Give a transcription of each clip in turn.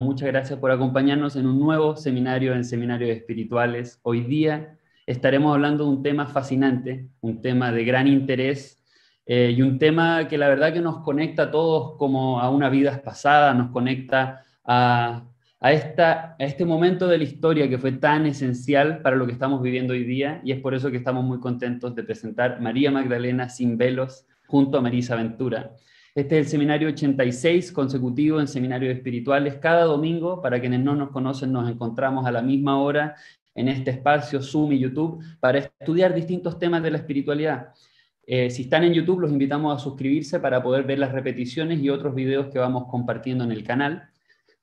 Muchas gracias por acompañarnos en un nuevo seminario en Seminarios Espirituales. Hoy día estaremos hablando de un tema fascinante, un tema de gran interés eh, y un tema que la verdad que nos conecta a todos como a una vida pasada, nos conecta a, a, esta, a este momento de la historia que fue tan esencial para lo que estamos viviendo hoy día y es por eso que estamos muy contentos de presentar María Magdalena Sin Velos junto a Marisa Ventura. Este es el seminario 86 consecutivo en seminarios espirituales. Cada domingo, para quienes no nos conocen, nos encontramos a la misma hora en este espacio Zoom y YouTube para estudiar distintos temas de la espiritualidad. Eh, si están en YouTube, los invitamos a suscribirse para poder ver las repeticiones y otros videos que vamos compartiendo en el canal.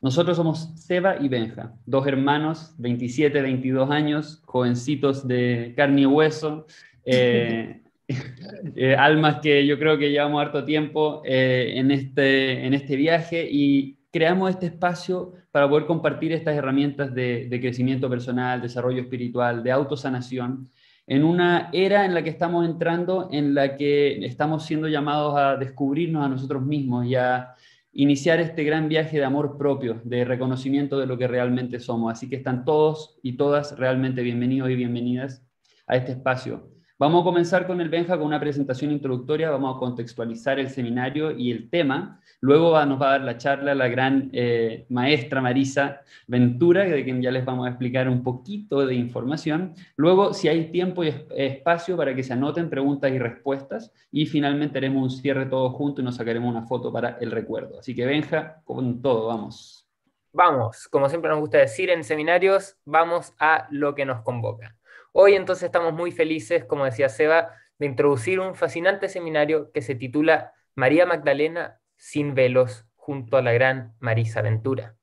Nosotros somos Seba y Benja, dos hermanos, 27, 22 años, jovencitos de carne y hueso, eh, Eh, almas que yo creo que llevamos harto tiempo eh, en, este, en este viaje y creamos este espacio para poder compartir estas herramientas de, de crecimiento personal, desarrollo espiritual, de autosanación, en una era en la que estamos entrando, en la que estamos siendo llamados a descubrirnos a nosotros mismos y a iniciar este gran viaje de amor propio, de reconocimiento de lo que realmente somos. Así que están todos y todas realmente bienvenidos y bienvenidas a este espacio. Vamos a comenzar con el Benja con una presentación introductoria, vamos a contextualizar el seminario y el tema. Luego nos va a dar la charla la gran eh, maestra Marisa Ventura, de quien ya les vamos a explicar un poquito de información. Luego, si hay tiempo y espacio para que se anoten preguntas y respuestas. Y finalmente haremos un cierre todo juntos y nos sacaremos una foto para el recuerdo. Así que Benja, con todo, vamos. Vamos, como siempre nos gusta decir en seminarios, vamos a lo que nos convoca. Hoy entonces estamos muy felices, como decía Seba, de introducir un fascinante seminario que se titula María Magdalena sin velos junto a la gran Marisa Ventura.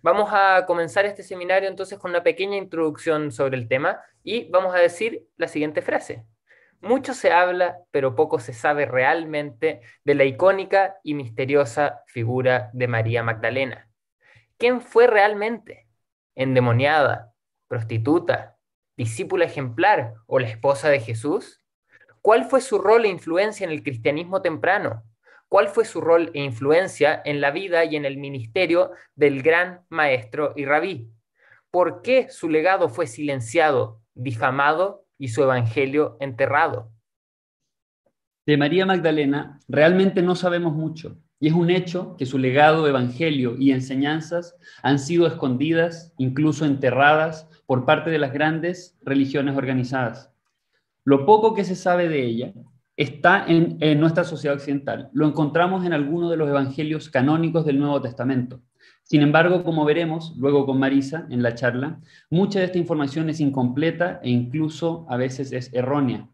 Vamos a comenzar este seminario entonces con una pequeña introducción sobre el tema y vamos a decir la siguiente frase. Mucho se habla, pero poco se sabe realmente de la icónica y misteriosa figura de María Magdalena. ¿Quién fue realmente? ¿Endemoniada? ¿Prostituta? discípula ejemplar o la esposa de Jesús? ¿Cuál fue su rol e influencia en el cristianismo temprano? ¿Cuál fue su rol e influencia en la vida y en el ministerio del gran maestro y rabí? ¿Por qué su legado fue silenciado, difamado y su evangelio enterrado? De María Magdalena realmente no sabemos mucho, y es un hecho que su legado, evangelio y enseñanzas han sido escondidas, incluso enterradas, por parte de las grandes religiones organizadas. Lo poco que se sabe de ella está en, nuestra sociedad occidental. Lo encontramos en algunos de los evangelios canónicos del Nuevo Testamento. Sin embargo, como veremos luego con Marisa en la charla, mucha de esta información es incompleta e incluso a veces es errónea.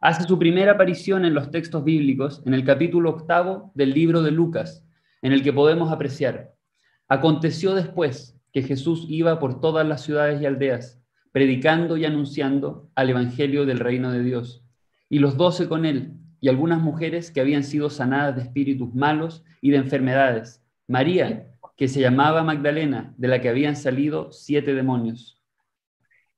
Hace su primera aparición en los textos bíblicos en el capítulo octavo del libro de Lucas, en el que podemos apreciar. Aconteció después que Jesús iba por todas las ciudades y aldeas, predicando y anunciando al Evangelio del reino de Dios, y los doce con él, y algunas mujeres que habían sido sanadas de espíritus malos y de enfermedades. María, que se llamaba Magdalena, de la que habían salido siete demonios.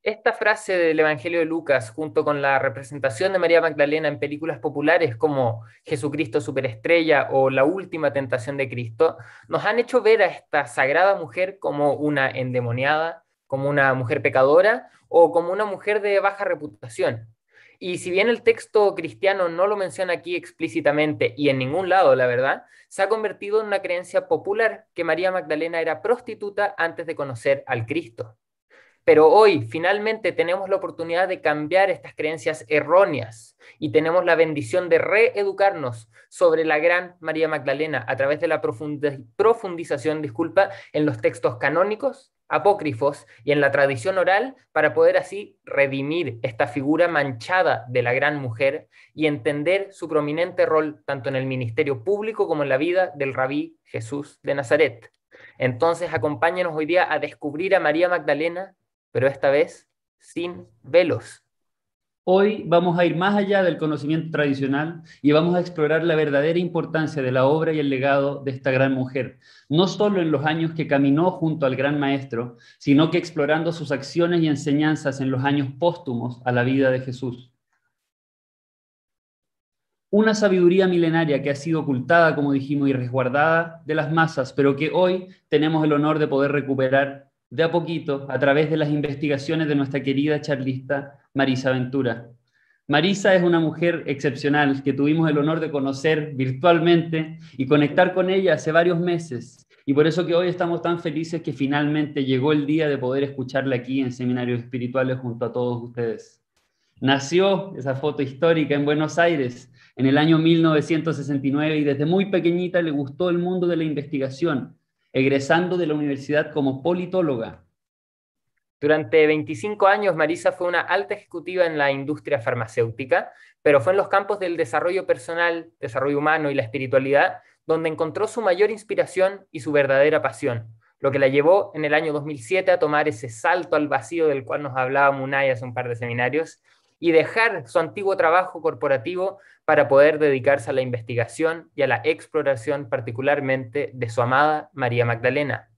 Esta frase del Evangelio de Lucas, junto con la representación de María Magdalena en películas populares como Jesucristo Superestrella o La Última Tentación de Cristo, nos han hecho ver a esta sagrada mujer como una endemoniada, como una mujer pecadora o como una mujer de baja reputación. Y si bien el texto cristiano no lo menciona aquí explícitamente y en ningún lado, la verdad, se ha convertido en una creencia popular que María Magdalena era prostituta antes de conocer al Cristo. Pero hoy finalmente tenemos la oportunidad de cambiar estas creencias erróneas y tenemos la bendición de reeducarnos sobre la gran María Magdalena a través de la profundización, disculpa, en los textos canónicos, apócrifos y en la tradición oral para poder así redimir esta figura manchada de la gran mujer y entender su prominente rol tanto en el ministerio público como en la vida del rabí Jesús de Nazaret. Entonces, acompáñenos hoy día a descubrir a María Magdalena pero esta vez sin velos. Hoy vamos a ir más allá del conocimiento tradicional y vamos a explorar la verdadera importancia de la obra y el legado de esta gran mujer, no solo en los años que caminó junto al gran maestro, sino que explorando sus acciones y enseñanzas en los años póstumos a la vida de Jesús. Una sabiduría milenaria que ha sido ocultada, como dijimos, y resguardada de las masas, pero que hoy tenemos el honor de poder recuperar de a poquito a través de las investigaciones de nuestra querida charlista Marisa Ventura. Marisa es una mujer excepcional que tuvimos el honor de conocer virtualmente y conectar con ella hace varios meses. Y por eso que hoy estamos tan felices que finalmente llegó el día de poder escucharla aquí en Seminarios Espirituales junto a todos ustedes. Nació esa foto histórica en Buenos Aires en el año 1969 y desde muy pequeñita le gustó el mundo de la investigación egresando de la universidad como politóloga. Durante 25 años, Marisa fue una alta ejecutiva en la industria farmacéutica, pero fue en los campos del desarrollo personal, desarrollo humano y la espiritualidad donde encontró su mayor inspiración y su verdadera pasión, lo que la llevó en el año 2007 a tomar ese salto al vacío del cual nos hablaba Munay hace un par de seminarios, y dejar su antiguo trabajo corporativo para poder dedicarse a la investigación y a la exploración particularmente de su amada María Magdalena.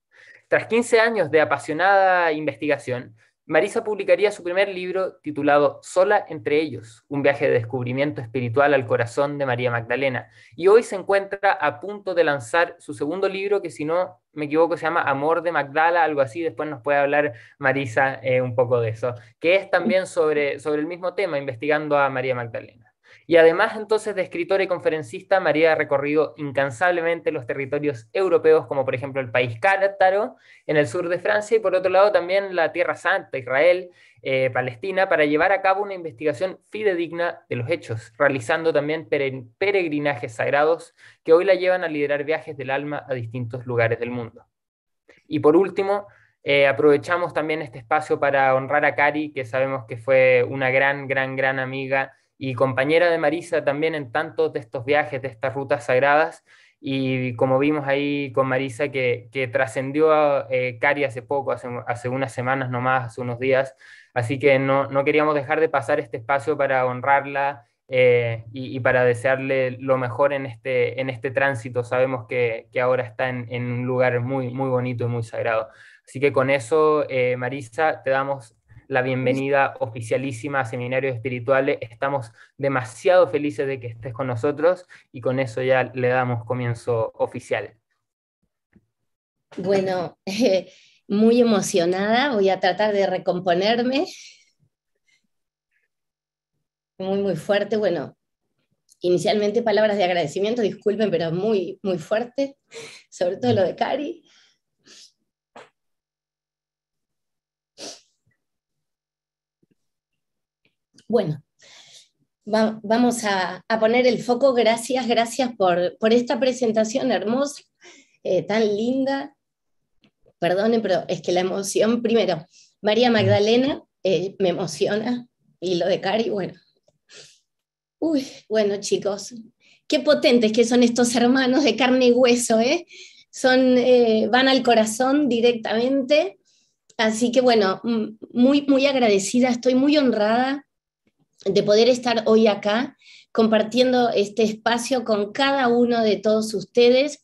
Tras 15 años de apasionada investigación, Marisa publicaría su primer libro titulado Sola entre ellos, un viaje de descubrimiento espiritual al corazón de María Magdalena, y hoy se encuentra a punto de lanzar su segundo libro que si no me equivoco se llama Amor de Magdala, algo así, después nos puede hablar Marisa eh, un poco de eso, que es también sobre, sobre el mismo tema, investigando a María Magdalena y además entonces de escritora y conferencista, María ha recorrido incansablemente los territorios europeos, como por ejemplo el país Cártaro, en el sur de Francia, y por otro lado también la Tierra Santa, Israel, eh, Palestina, para llevar a cabo una investigación fidedigna de los hechos, realizando también peregrinajes sagrados que hoy la llevan a liderar viajes del alma a distintos lugares del mundo. Y por último, eh, aprovechamos también este espacio para honrar a Cari, que sabemos que fue una gran, gran, gran amiga y compañera de Marisa también en tantos de estos viajes, de estas rutas sagradas. Y como vimos ahí con Marisa, que, que trascendió a eh, Cari hace poco, hace, unas semanas nomás, hace unos días. Así que no, no queríamos dejar de pasar este espacio para honrarla eh, y, para desearle lo mejor en este, en este tránsito. Sabemos que, que ahora está en, en, un lugar muy, muy bonito y muy sagrado. Así que con eso, eh, Marisa, te damos la bienvenida oficialísima a Seminarios Espirituales. Estamos demasiado felices de que estés con nosotros y con eso ya le damos comienzo oficial. Bueno, muy emocionada, voy a tratar de recomponerme. Muy, muy fuerte. Bueno, inicialmente palabras de agradecimiento, disculpen, pero muy, muy fuerte, sobre todo lo de Cari. Bueno, vamos a, poner el foco. Gracias, gracias por, esta presentación hermosa, eh, tan linda. Perdonen, pero es que la emoción, primero, María Magdalena eh, me emociona y lo de Cari, bueno. Uy, bueno chicos, qué potentes que son estos hermanos de carne y hueso, ¿eh? Son, eh, van al corazón directamente. Así que bueno, muy, muy agradecida, estoy muy honrada de poder estar hoy acá compartiendo este espacio con cada uno de todos ustedes.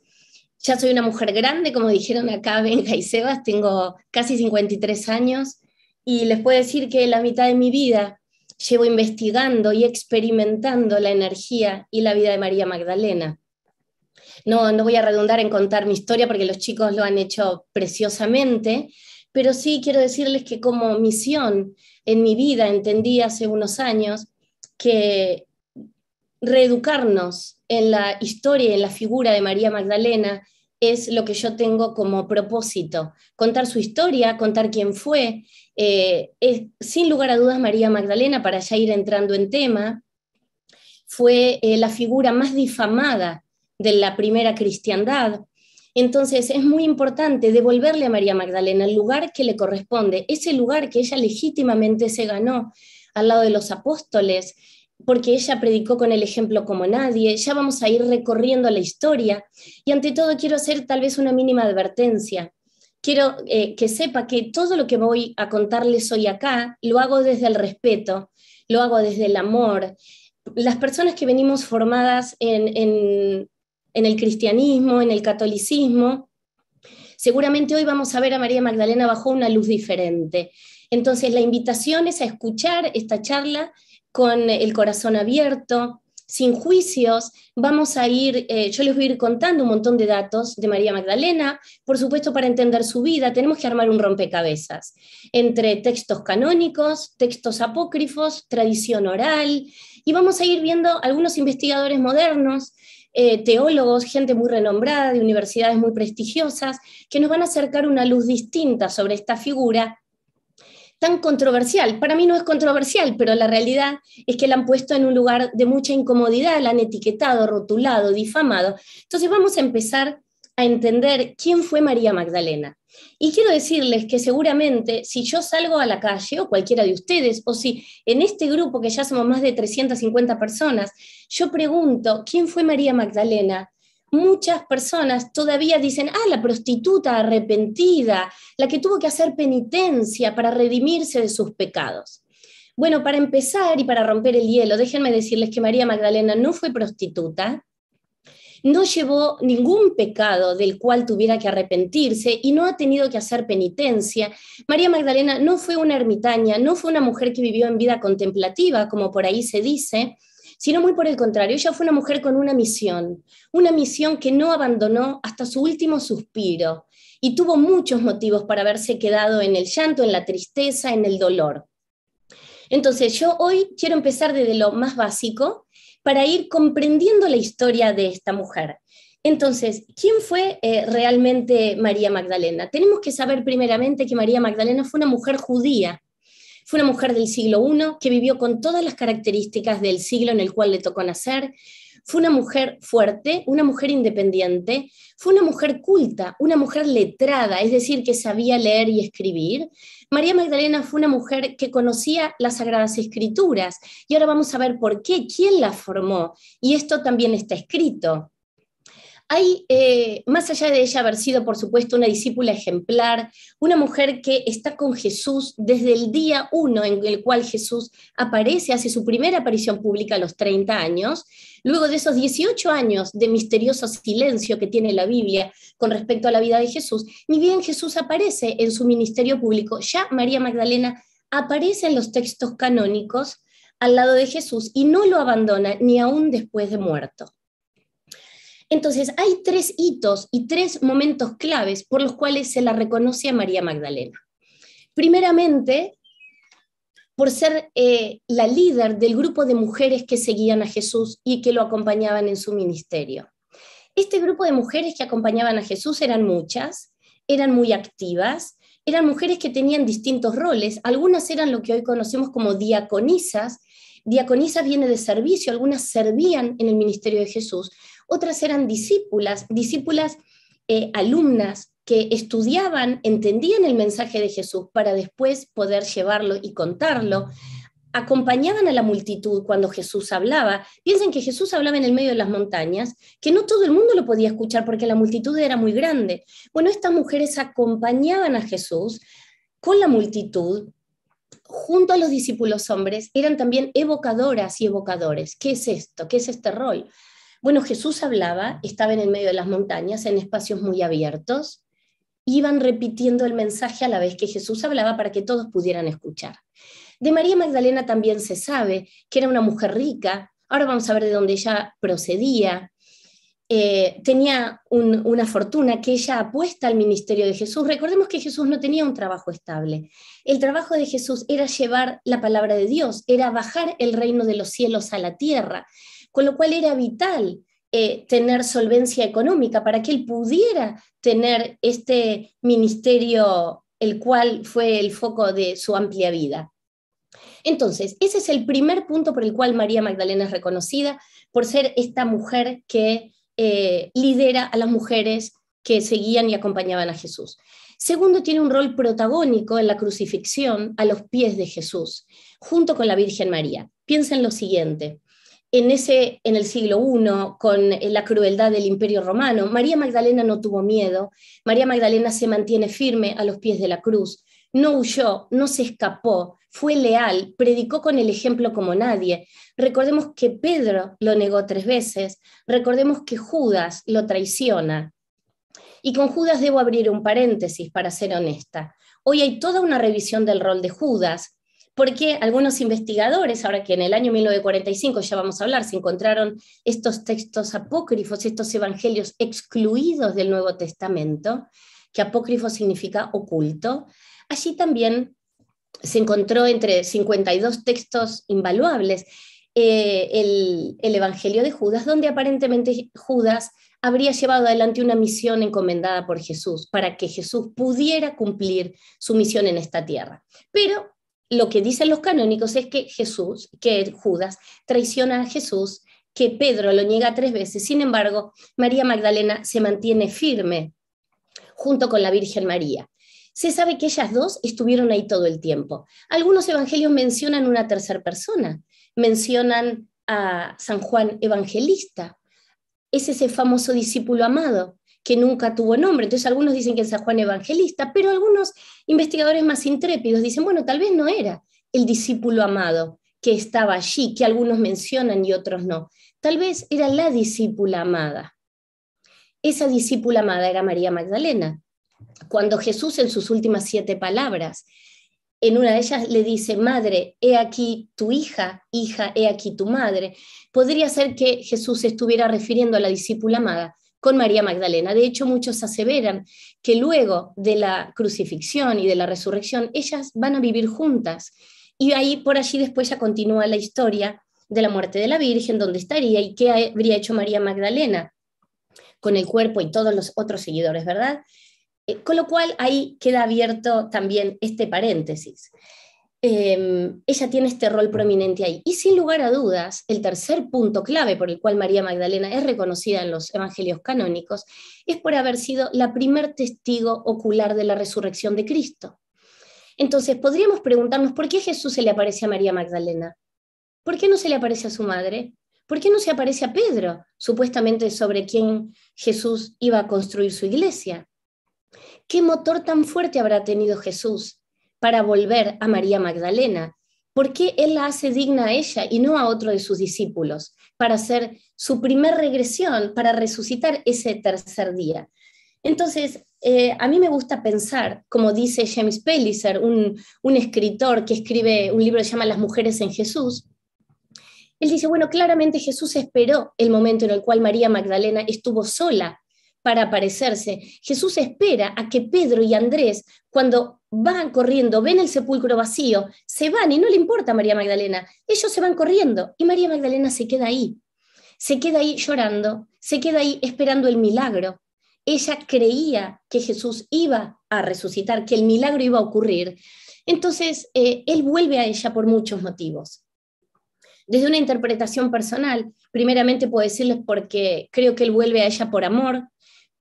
Ya soy una mujer grande, como dijeron acá Benja y Sebas, tengo casi 53 años y les puedo decir que la mitad de mi vida llevo investigando y experimentando la energía y la vida de María Magdalena. No, no voy a redundar en contar mi historia porque los chicos lo han hecho preciosamente, pero sí quiero decirles que como misión en mi vida entendí hace unos años que reeducarnos en la historia y en la figura de María Magdalena es lo que yo tengo como propósito. Contar su historia, contar quién fue. Eh, sin lugar a dudas, María Magdalena, para ya ir entrando en tema, fue eh, la figura más difamada de la primera cristiandad entonces es muy importante devolverle a María Magdalena el lugar que le corresponde, ese lugar que ella legítimamente se ganó al lado de los apóstoles, porque ella predicó con el ejemplo como nadie, ya vamos a ir recorriendo la historia y ante todo quiero hacer tal vez una mínima advertencia. Quiero eh, que sepa que todo lo que voy a contarles hoy acá lo hago desde el respeto, lo hago desde el amor. Las personas que venimos formadas en en el cristianismo, en el catolicismo, seguramente hoy vamos a ver a María Magdalena bajo una luz diferente. Entonces la invitación es a escuchar esta charla con el corazón abierto, sin juicios. Vamos a ir, eh, yo les voy a ir contando un montón de datos de María Magdalena, por supuesto para entender su vida tenemos que armar un rompecabezas entre textos canónicos, textos apócrifos, tradición oral, y vamos a ir viendo algunos investigadores modernos, eh, teólogos, gente muy renombrada, de universidades muy prestigiosas, que nos van a acercar una luz distinta sobre esta figura tan controversial. Para mí no es controversial, pero la realidad es que la han puesto en un lugar de mucha incomodidad, la han etiquetado, rotulado, difamado. Entonces vamos a empezar a entender quién fue María Magdalena. Y quiero decirles que seguramente si yo salgo a la calle o cualquiera de ustedes, o si en este grupo que ya somos más de 350 personas, yo pregunto, ¿quién fue María Magdalena? Muchas personas todavía dicen, ah, la prostituta arrepentida, la que tuvo que hacer penitencia para redimirse de sus pecados. Bueno, para empezar y para romper el hielo, déjenme decirles que María Magdalena no fue prostituta, no llevó ningún pecado del cual tuviera que arrepentirse y no ha tenido que hacer penitencia. María Magdalena no fue una ermitaña, no fue una mujer que vivió en vida contemplativa, como por ahí se dice, sino muy por el contrario, ella fue una mujer con una misión, una misión que no abandonó hasta su último suspiro y tuvo muchos motivos para haberse quedado en el llanto, en la tristeza, en el dolor. Entonces yo hoy quiero empezar desde lo más básico para ir comprendiendo la historia de esta mujer. Entonces, ¿quién fue eh, realmente María Magdalena? Tenemos que saber primeramente que María Magdalena fue una mujer judía, fue una mujer del siglo I que vivió con todas las características del siglo en el cual le tocó nacer, fue una mujer fuerte, una mujer independiente, fue una mujer culta, una mujer letrada, es decir, que sabía leer y escribir. María Magdalena fue una mujer que conocía las Sagradas Escrituras y ahora vamos a ver por qué, quién la formó. Y esto también está escrito. Hay, eh, más allá de ella haber sido, por supuesto, una discípula ejemplar, una mujer que está con Jesús desde el día uno en el cual Jesús aparece, hace su primera aparición pública a los 30 años, luego de esos 18 años de misterioso silencio que tiene la Biblia con respecto a la vida de Jesús, ni bien Jesús aparece en su ministerio público, ya María Magdalena aparece en los textos canónicos al lado de Jesús y no lo abandona ni aún después de muerto. Entonces, hay tres hitos y tres momentos claves por los cuales se la reconoce a María Magdalena. Primeramente, por ser eh, la líder del grupo de mujeres que seguían a Jesús y que lo acompañaban en su ministerio. Este grupo de mujeres que acompañaban a Jesús eran muchas, eran muy activas, eran mujeres que tenían distintos roles, algunas eran lo que hoy conocemos como diaconisas, diaconisas viene de servicio, algunas servían en el ministerio de Jesús, otras eran discípulas, discípulas eh, alumnas que estudiaban, entendían el mensaje de Jesús para después poder llevarlo y contarlo, acompañaban a la multitud cuando Jesús hablaba. Piensen que Jesús hablaba en el medio de las montañas, que no todo el mundo lo podía escuchar porque la multitud era muy grande. Bueno, estas mujeres acompañaban a Jesús con la multitud, junto a los discípulos hombres, eran también evocadoras y evocadores. ¿Qué es esto? ¿Qué es este rol? Bueno, Jesús hablaba, estaba en medio de las montañas, en espacios muy abiertos, iban repitiendo el mensaje a la vez que Jesús hablaba para que todos pudieran escuchar. De María Magdalena también se sabe que era una mujer rica, ahora vamos a ver de dónde ella procedía. Eh, tenía una fortuna que ella apuesta al ministerio de Jesús. Recordemos que Jesús no tenía un trabajo estable. El trabajo de Jesús era llevar la palabra de Dios, era bajar el reino de los cielos a la tierra, con lo cual era vital eh, tener solvencia económica para que él pudiera tener este ministerio, el cual fue el foco de su amplia vida. Entonces, ese es el primer punto por el cual María Magdalena es reconocida, por ser esta mujer que eh, lidera a las mujeres que seguían y acompañaban a Jesús. Segundo, tiene un rol protagónico en la crucifixión a los pies de Jesús, junto con la Virgen María. Piensa en lo siguiente en, ese, en el siglo I, con eh, la crueldad del Imperio Romano, María Magdalena no tuvo miedo, María Magdalena se mantiene firme a los pies de la cruz, no huyó, no se escapó, fue leal, predicó con el ejemplo como nadie. Recordemos que Pedro lo negó tres veces, recordemos que Judas lo traiciona. Y con Judas debo abrir un paréntesis para ser honesta. Hoy hay toda una revisión del rol de Judas, porque algunos investigadores, ahora que en el año 1945 ya vamos a hablar, se encontraron estos textos apócrifos, estos evangelios excluidos del Nuevo Testamento, que apócrifo significa oculto, allí también se encontró entre 52 textos invaluables eh, el, el Evangelio de Judas, donde aparentemente Judas habría llevado adelante una misión encomendada por Jesús para que Jesús pudiera cumplir su misión en esta tierra. Pero lo que dicen los canónicos es que Jesús, que Judas traiciona a Jesús, que Pedro lo niega tres veces. Sin embargo, María Magdalena se mantiene firme junto con la Virgen María. Se sabe que ellas dos estuvieron ahí todo el tiempo. Algunos evangelios mencionan una tercera persona, mencionan a San Juan Evangelista. Es ese famoso discípulo amado que nunca tuvo nombre. Entonces algunos dicen que es Juan Evangelista, pero algunos investigadores más intrépidos dicen, bueno, tal vez no era el discípulo amado que estaba allí, que algunos mencionan y otros no. Tal vez era la discípula amada. Esa discípula amada era María Magdalena. Cuando Jesús en sus últimas siete palabras, en una de ellas le dice, madre, he aquí tu hija, hija, he aquí tu madre, podría ser que Jesús estuviera refiriendo a la discípula amada, con María Magdalena. De hecho, muchos aseveran que luego de la crucifixión y de la resurrección, ellas van a vivir juntas. Y ahí por allí después ya continúa la historia de la muerte de la Virgen, dónde estaría y qué habría hecho María Magdalena con el cuerpo y todos los otros seguidores, ¿verdad? Eh, con lo cual ahí queda abierto también este paréntesis. Em, ella tiene este rol prominente ahí. Y sin lugar a dudas, el tercer punto clave por el cual María Magdalena es reconocida en los evangelios canónicos es por haber sido la primer testigo ocular de la resurrección de Cristo. Entonces, podríamos preguntarnos por qué Jesús se le aparece a María Magdalena. ¿Por qué no se le aparece a su madre? ¿Por qué no se aparece a Pedro, supuestamente sobre quien Jesús iba a construir su iglesia? ¿Qué motor tan fuerte habrá tenido Jesús para volver a María Magdalena? ¿Por qué él la hace digna a ella y no a otro de sus discípulos para hacer su primer regresión, para resucitar ese tercer día? Entonces, eh, a mí me gusta pensar, como dice James Pelliser, un, un escritor que escribe un libro que se llama Las mujeres en Jesús, él dice, bueno, claramente Jesús esperó el momento en el cual María Magdalena estuvo sola para aparecerse. Jesús espera a que Pedro y Andrés, cuando van corriendo, ven el sepulcro vacío, se van y no le importa a María Magdalena. Ellos se van corriendo y María Magdalena se queda ahí. Se queda ahí llorando, se queda ahí esperando el milagro. Ella creía que Jesús iba a resucitar, que el milagro iba a ocurrir. Entonces, eh, él vuelve a ella por muchos motivos. Desde una interpretación personal, primeramente puedo decirles porque creo que él vuelve a ella por amor,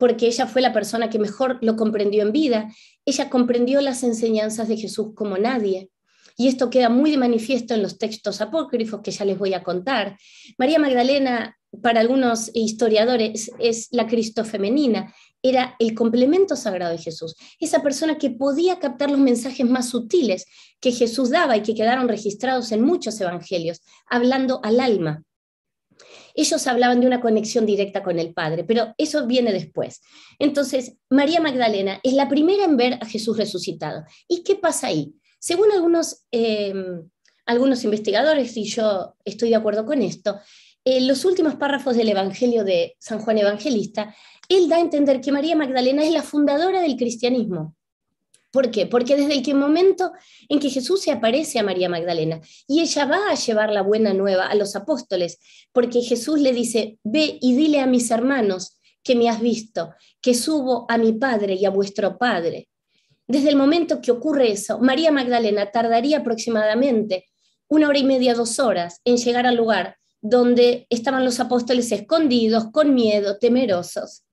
porque ella fue la persona que mejor lo comprendió en vida. Ella comprendió las enseñanzas de Jesús como nadie. Y esto queda muy de manifiesto en los textos apócrifos que ya les voy a contar. María Magdalena, para algunos historiadores, es la Cristo femenina. Era el complemento sagrado de Jesús, esa persona que podía captar los mensajes más sutiles que Jesús daba y que quedaron registrados en muchos evangelios, hablando al alma ellos hablaban de una conexión directa con el Padre, pero eso viene después. Entonces, María Magdalena es la primera en ver a Jesús resucitado. ¿Y qué pasa ahí? Según algunos, em, algunos investigadores, y yo estoy de acuerdo con esto, en eh, los últimos párrafos del Evangelio de San Juan Evangelista, él da a entender que María Magdalena es la fundadora del cristianismo. ¿Por qué? Porque desde el momento en que Jesús se aparece a María Magdalena y ella va a llevar la buena nueva a los apóstoles, porque Jesús le dice, ve y dile a mis hermanos que me has visto, que subo a mi Padre y a vuestro Padre. Desde el momento que ocurre eso, María Magdalena tardaría aproximadamente una hora y media, dos horas en llegar al lugar donde estaban los apóstoles escondidos, con miedo, temerosos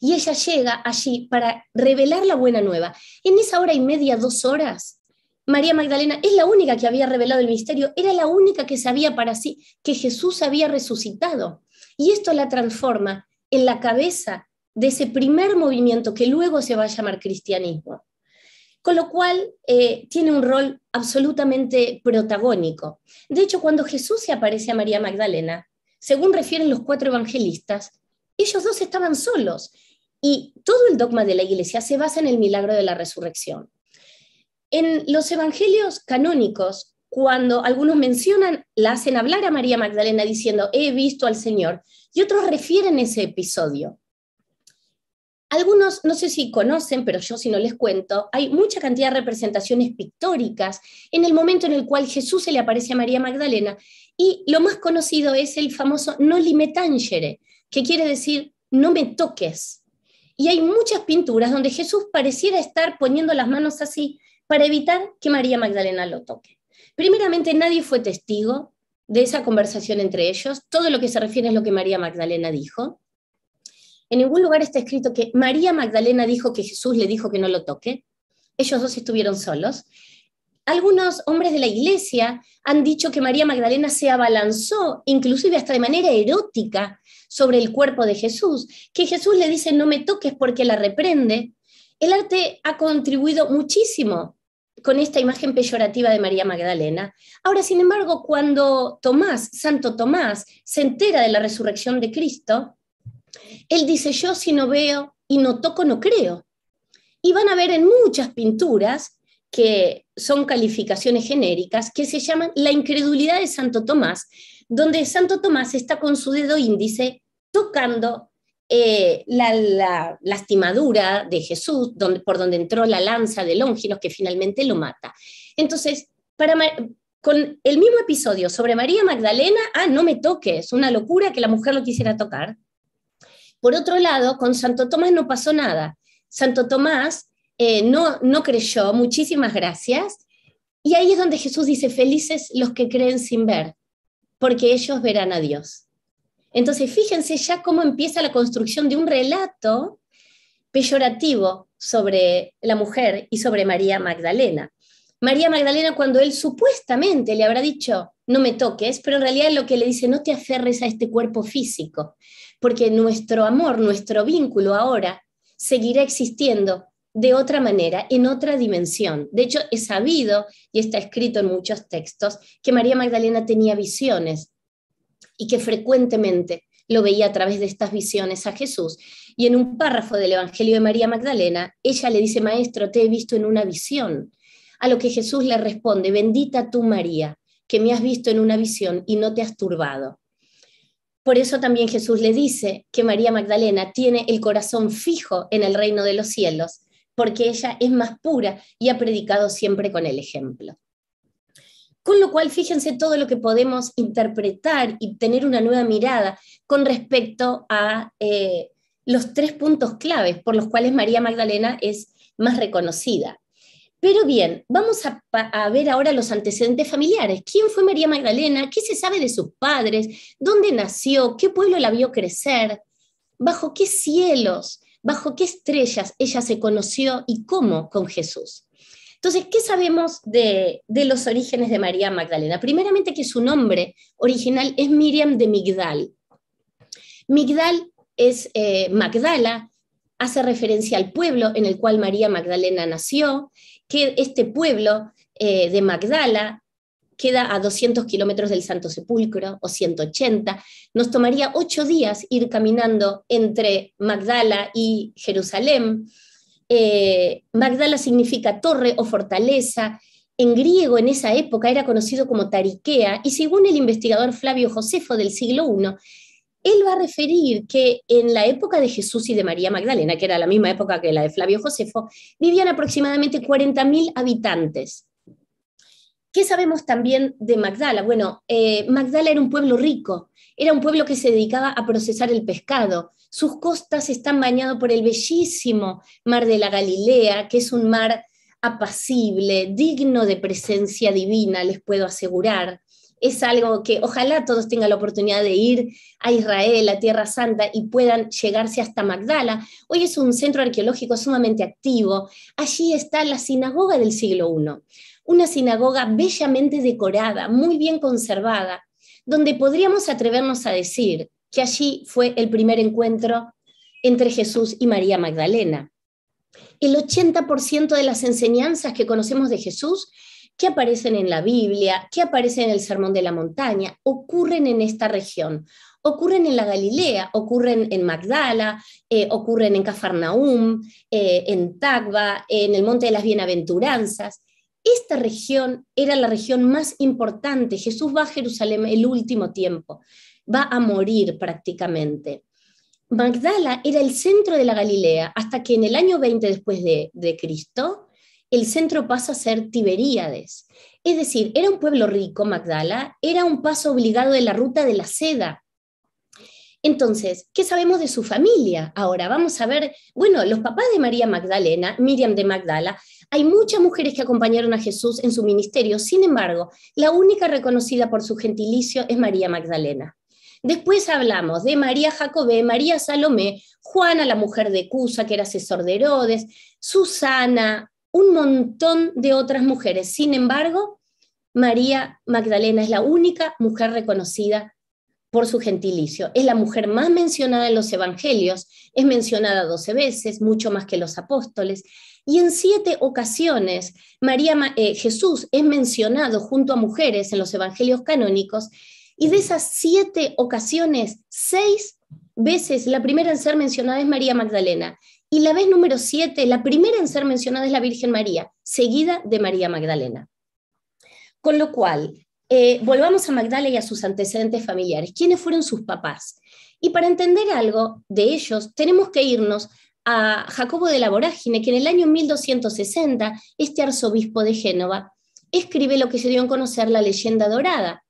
y ella llega allí para revelar la buena nueva. En esa hora y media, dos horas, María Magdalena es la única que había revelado el misterio, era la única que sabía para sí que Jesús había resucitado. Y esto la transforma en la cabeza de ese primer movimiento que luego se va a llamar cristianismo. Con lo cual eh, tiene un rol absolutamente protagónico. De hecho, cuando Jesús se aparece a María Magdalena, según refieren los cuatro evangelistas, ellos dos estaban solos. Y todo el dogma de la Iglesia se basa en el milagro de la resurrección. En los evangelios canónicos, cuando algunos mencionan, la hacen hablar a María Magdalena diciendo, he visto al Señor, y otros refieren ese episodio. Algunos, no sé si conocen, pero yo si no les cuento, hay mucha cantidad de representaciones pictóricas en el momento en el cual Jesús se le aparece a María Magdalena, y lo más conocido es el famoso no li tangere, que quiere decir no me toques, y hay muchas pinturas donde Jesús pareciera estar poniendo las manos así para evitar que María Magdalena lo toque. Primeramente, nadie fue testigo de esa conversación entre ellos. Todo lo que se refiere es lo que María Magdalena dijo. En ningún lugar está escrito que María Magdalena dijo que Jesús le dijo que no lo toque. Ellos dos estuvieron solos algunos hombres de la iglesia han dicho que María Magdalena se abalanzó, inclusive hasta de manera erótica, sobre el cuerpo de Jesús, que Jesús le dice, no me toques porque la reprende. El arte ha contribuido muchísimo con esta imagen peyorativa de María Magdalena. Ahora, sin embargo, cuando Tomás, Santo Tomás, se entera de la resurrección de Cristo, él dice, yo si no veo y no toco, no creo. Y van a ver en muchas pinturas que son calificaciones genéricas, que se llaman la incredulidad de Santo Tomás, donde Santo Tomás está con su dedo índice tocando eh, la, lastimadura de Jesús, donde, por donde entró la lanza de Longinos que finalmente lo mata. Entonces, con el mismo episodio sobre María Magdalena, ah, no me toques, una locura que la mujer lo quisiera tocar. Por otro lado, con Santo Tomás no pasó nada. Santo Tomás eh, no, no creyó, muchísimas gracias. Y ahí es donde Jesús dice, felices los que creen sin ver, porque ellos verán a Dios. Entonces, fíjense ya cómo empieza la construcción de un relato peyorativo sobre la mujer y sobre María Magdalena. María Magdalena cuando él supuestamente le habrá dicho, no me toques, pero en realidad lo que le dice, no te aferres a este cuerpo físico, porque nuestro amor, nuestro vínculo ahora seguirá existiendo de otra manera, en otra dimensión. De hecho, es sabido, y está escrito en muchos textos, que María Magdalena tenía visiones y que frecuentemente lo veía a través de estas visiones a Jesús. Y en un párrafo del Evangelio de María Magdalena, ella le dice, Maestro, te he visto en una visión. A lo que Jesús le responde, bendita tú María, que me has visto en una visión y no te has turbado. Por eso también Jesús le dice que María Magdalena tiene el corazón fijo en el reino de los cielos, porque ella es más pura y ha predicado siempre con el ejemplo. Con lo cual, fíjense todo lo que podemos interpretar y tener una nueva mirada con respecto a eh, los tres puntos claves por los cuales María Magdalena es más reconocida. Pero bien, vamos a, a, ver ahora los antecedentes familiares. ¿Quién fue María Magdalena? ¿Qué se sabe de sus padres? ¿Dónde nació? ¿Qué pueblo la vio crecer? ¿Bajo qué cielos? bajo qué estrellas ella se conoció y cómo con Jesús. Entonces, ¿qué sabemos de, los orígenes de María Magdalena? Primeramente que su nombre original es Miriam de Migdal. Migdal es eh, Magdala, hace referencia al pueblo en el cual María Magdalena nació, que este pueblo eh, de Magdala queda a 200 kilómetros del Santo Sepulcro o 180. Nos tomaría ocho días ir caminando entre Magdala y Jerusalén. Eh, Magdala significa torre o fortaleza. En griego en esa época era conocido como Tariquea y según el investigador Flavio Josefo del siglo I, él va a referir que en la época de Jesús y de María Magdalena, que era la misma época que la de Flavio Josefo, vivían aproximadamente 40.000 habitantes. ¿Qué sabemos también de Magdala? Bueno, eh, Magdala era un pueblo rico, era un pueblo que se dedicaba a procesar el pescado. Sus costas están bañadas por el bellísimo mar de la Galilea, que es un mar apacible, digno de presencia divina, les puedo asegurar. Es algo que ojalá todos tengan la oportunidad de ir a Israel, a Tierra Santa, y puedan llegarse hasta Magdala. Hoy es un centro arqueológico sumamente activo. Allí está la sinagoga del siglo I una sinagoga bellamente decorada, muy bien conservada, donde podríamos atrevernos a decir que allí fue el primer encuentro entre Jesús y María Magdalena. El 80% de las enseñanzas que conocemos de Jesús, que aparecen en la Biblia, que aparecen en el Sermón de la Montaña, ocurren en esta región, ocurren en la Galilea, ocurren en Magdala, eh, ocurren en Cafarnaum, eh, en Tagba, en el Monte de las Bienaventuranzas. Esta región era la región más importante. Jesús va a Jerusalén el último tiempo, va a morir prácticamente. Magdala era el centro de la Galilea hasta que en el año 20 después de, de Cristo el centro pasa a ser Tiberíades. Es decir, era un pueblo rico, Magdala, era un paso obligado de la ruta de la seda, entonces, ¿qué sabemos de su familia? Ahora vamos a ver, bueno, los papás de María Magdalena, Miriam de Magdala, hay muchas mujeres que acompañaron a Jesús en su ministerio, sin embargo, la única reconocida por su gentilicio es María Magdalena. Después hablamos de María Jacobé, María Salomé, Juana, la mujer de Cusa, que era asesor de Herodes, Susana, un montón de otras mujeres. Sin embargo, María Magdalena es la única mujer reconocida por su gentilicio. Es la mujer más mencionada en los evangelios, es mencionada 12 veces, mucho más que los apóstoles, y en siete ocasiones María, eh, Jesús es mencionado junto a mujeres en los evangelios canónicos, y de esas siete ocasiones, seis veces, la primera en ser mencionada es María Magdalena, y la vez número siete, la primera en ser mencionada es la Virgen María, seguida de María Magdalena. Con lo cual, eh, volvamos a Magdala y a sus antecedentes familiares. ¿Quiénes fueron sus papás? Y para entender algo de ellos, tenemos que irnos a Jacobo de la Vorágine, que en el año 1260, este arzobispo de Génova escribe lo que se dio a conocer la leyenda dorada.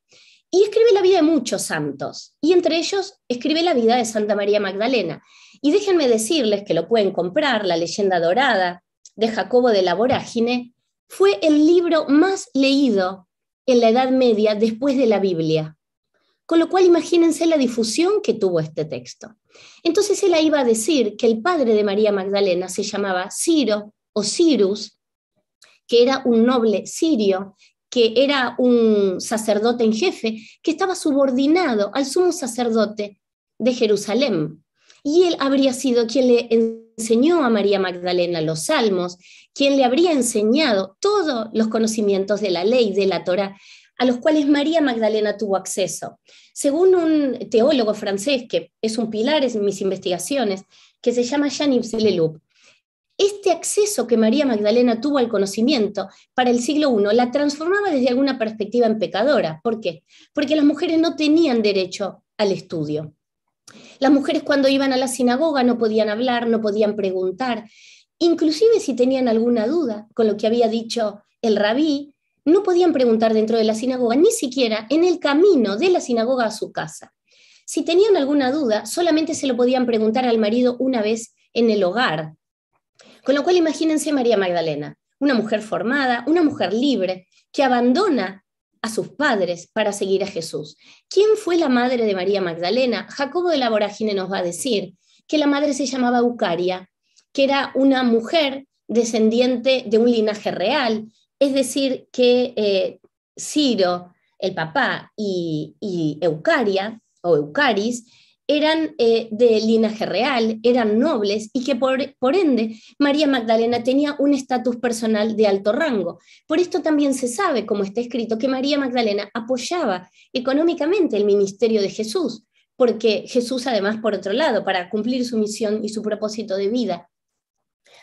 Y escribe la vida de muchos santos, y entre ellos escribe la vida de Santa María Magdalena. Y déjenme decirles que lo pueden comprar, la leyenda dorada de Jacobo de la Vorágine, fue el libro más leído en la Edad Media después de la Biblia. Con lo cual imagínense la difusión que tuvo este texto. Entonces él iba a decir que el padre de María Magdalena se llamaba Ciro o Cirus, que era un noble sirio, que era un sacerdote en jefe, que estaba subordinado al sumo sacerdote de Jerusalén. Y él habría sido quien le enseñó a María Magdalena los salmos, quien le habría enseñado todos los conocimientos de la ley, de la Torah, a los cuales María Magdalena tuvo acceso. Según un teólogo francés, que es un pilar en mis investigaciones, que se llama Jean-Yves Leloup, este acceso que María Magdalena tuvo al conocimiento para el siglo I la transformaba desde alguna perspectiva en pecadora. ¿Por qué? Porque las mujeres no tenían derecho al estudio. Las mujeres cuando iban a la sinagoga no podían hablar, no podían preguntar, inclusive si tenían alguna duda con lo que había dicho el rabí, no podían preguntar dentro de la sinagoga, ni siquiera en el camino de la sinagoga a su casa. Si tenían alguna duda, solamente se lo podían preguntar al marido una vez en el hogar. Con lo cual imagínense María Magdalena, una mujer formada, una mujer libre, que abandona a sus padres para seguir a Jesús. ¿Quién fue la madre de María Magdalena? Jacobo de la Vorágine nos va a decir que la madre se llamaba Eucaria, que era una mujer descendiente de un linaje real, es decir, que eh, Ciro, el papá, y Eucaria, o Eucaris, eran eh, de linaje real, eran nobles y que por, por ende María Magdalena tenía un estatus personal de alto rango. Por esto también se sabe, como está escrito, que María Magdalena apoyaba económicamente el ministerio de Jesús, porque Jesús además, por otro lado, para cumplir su misión y su propósito de vida,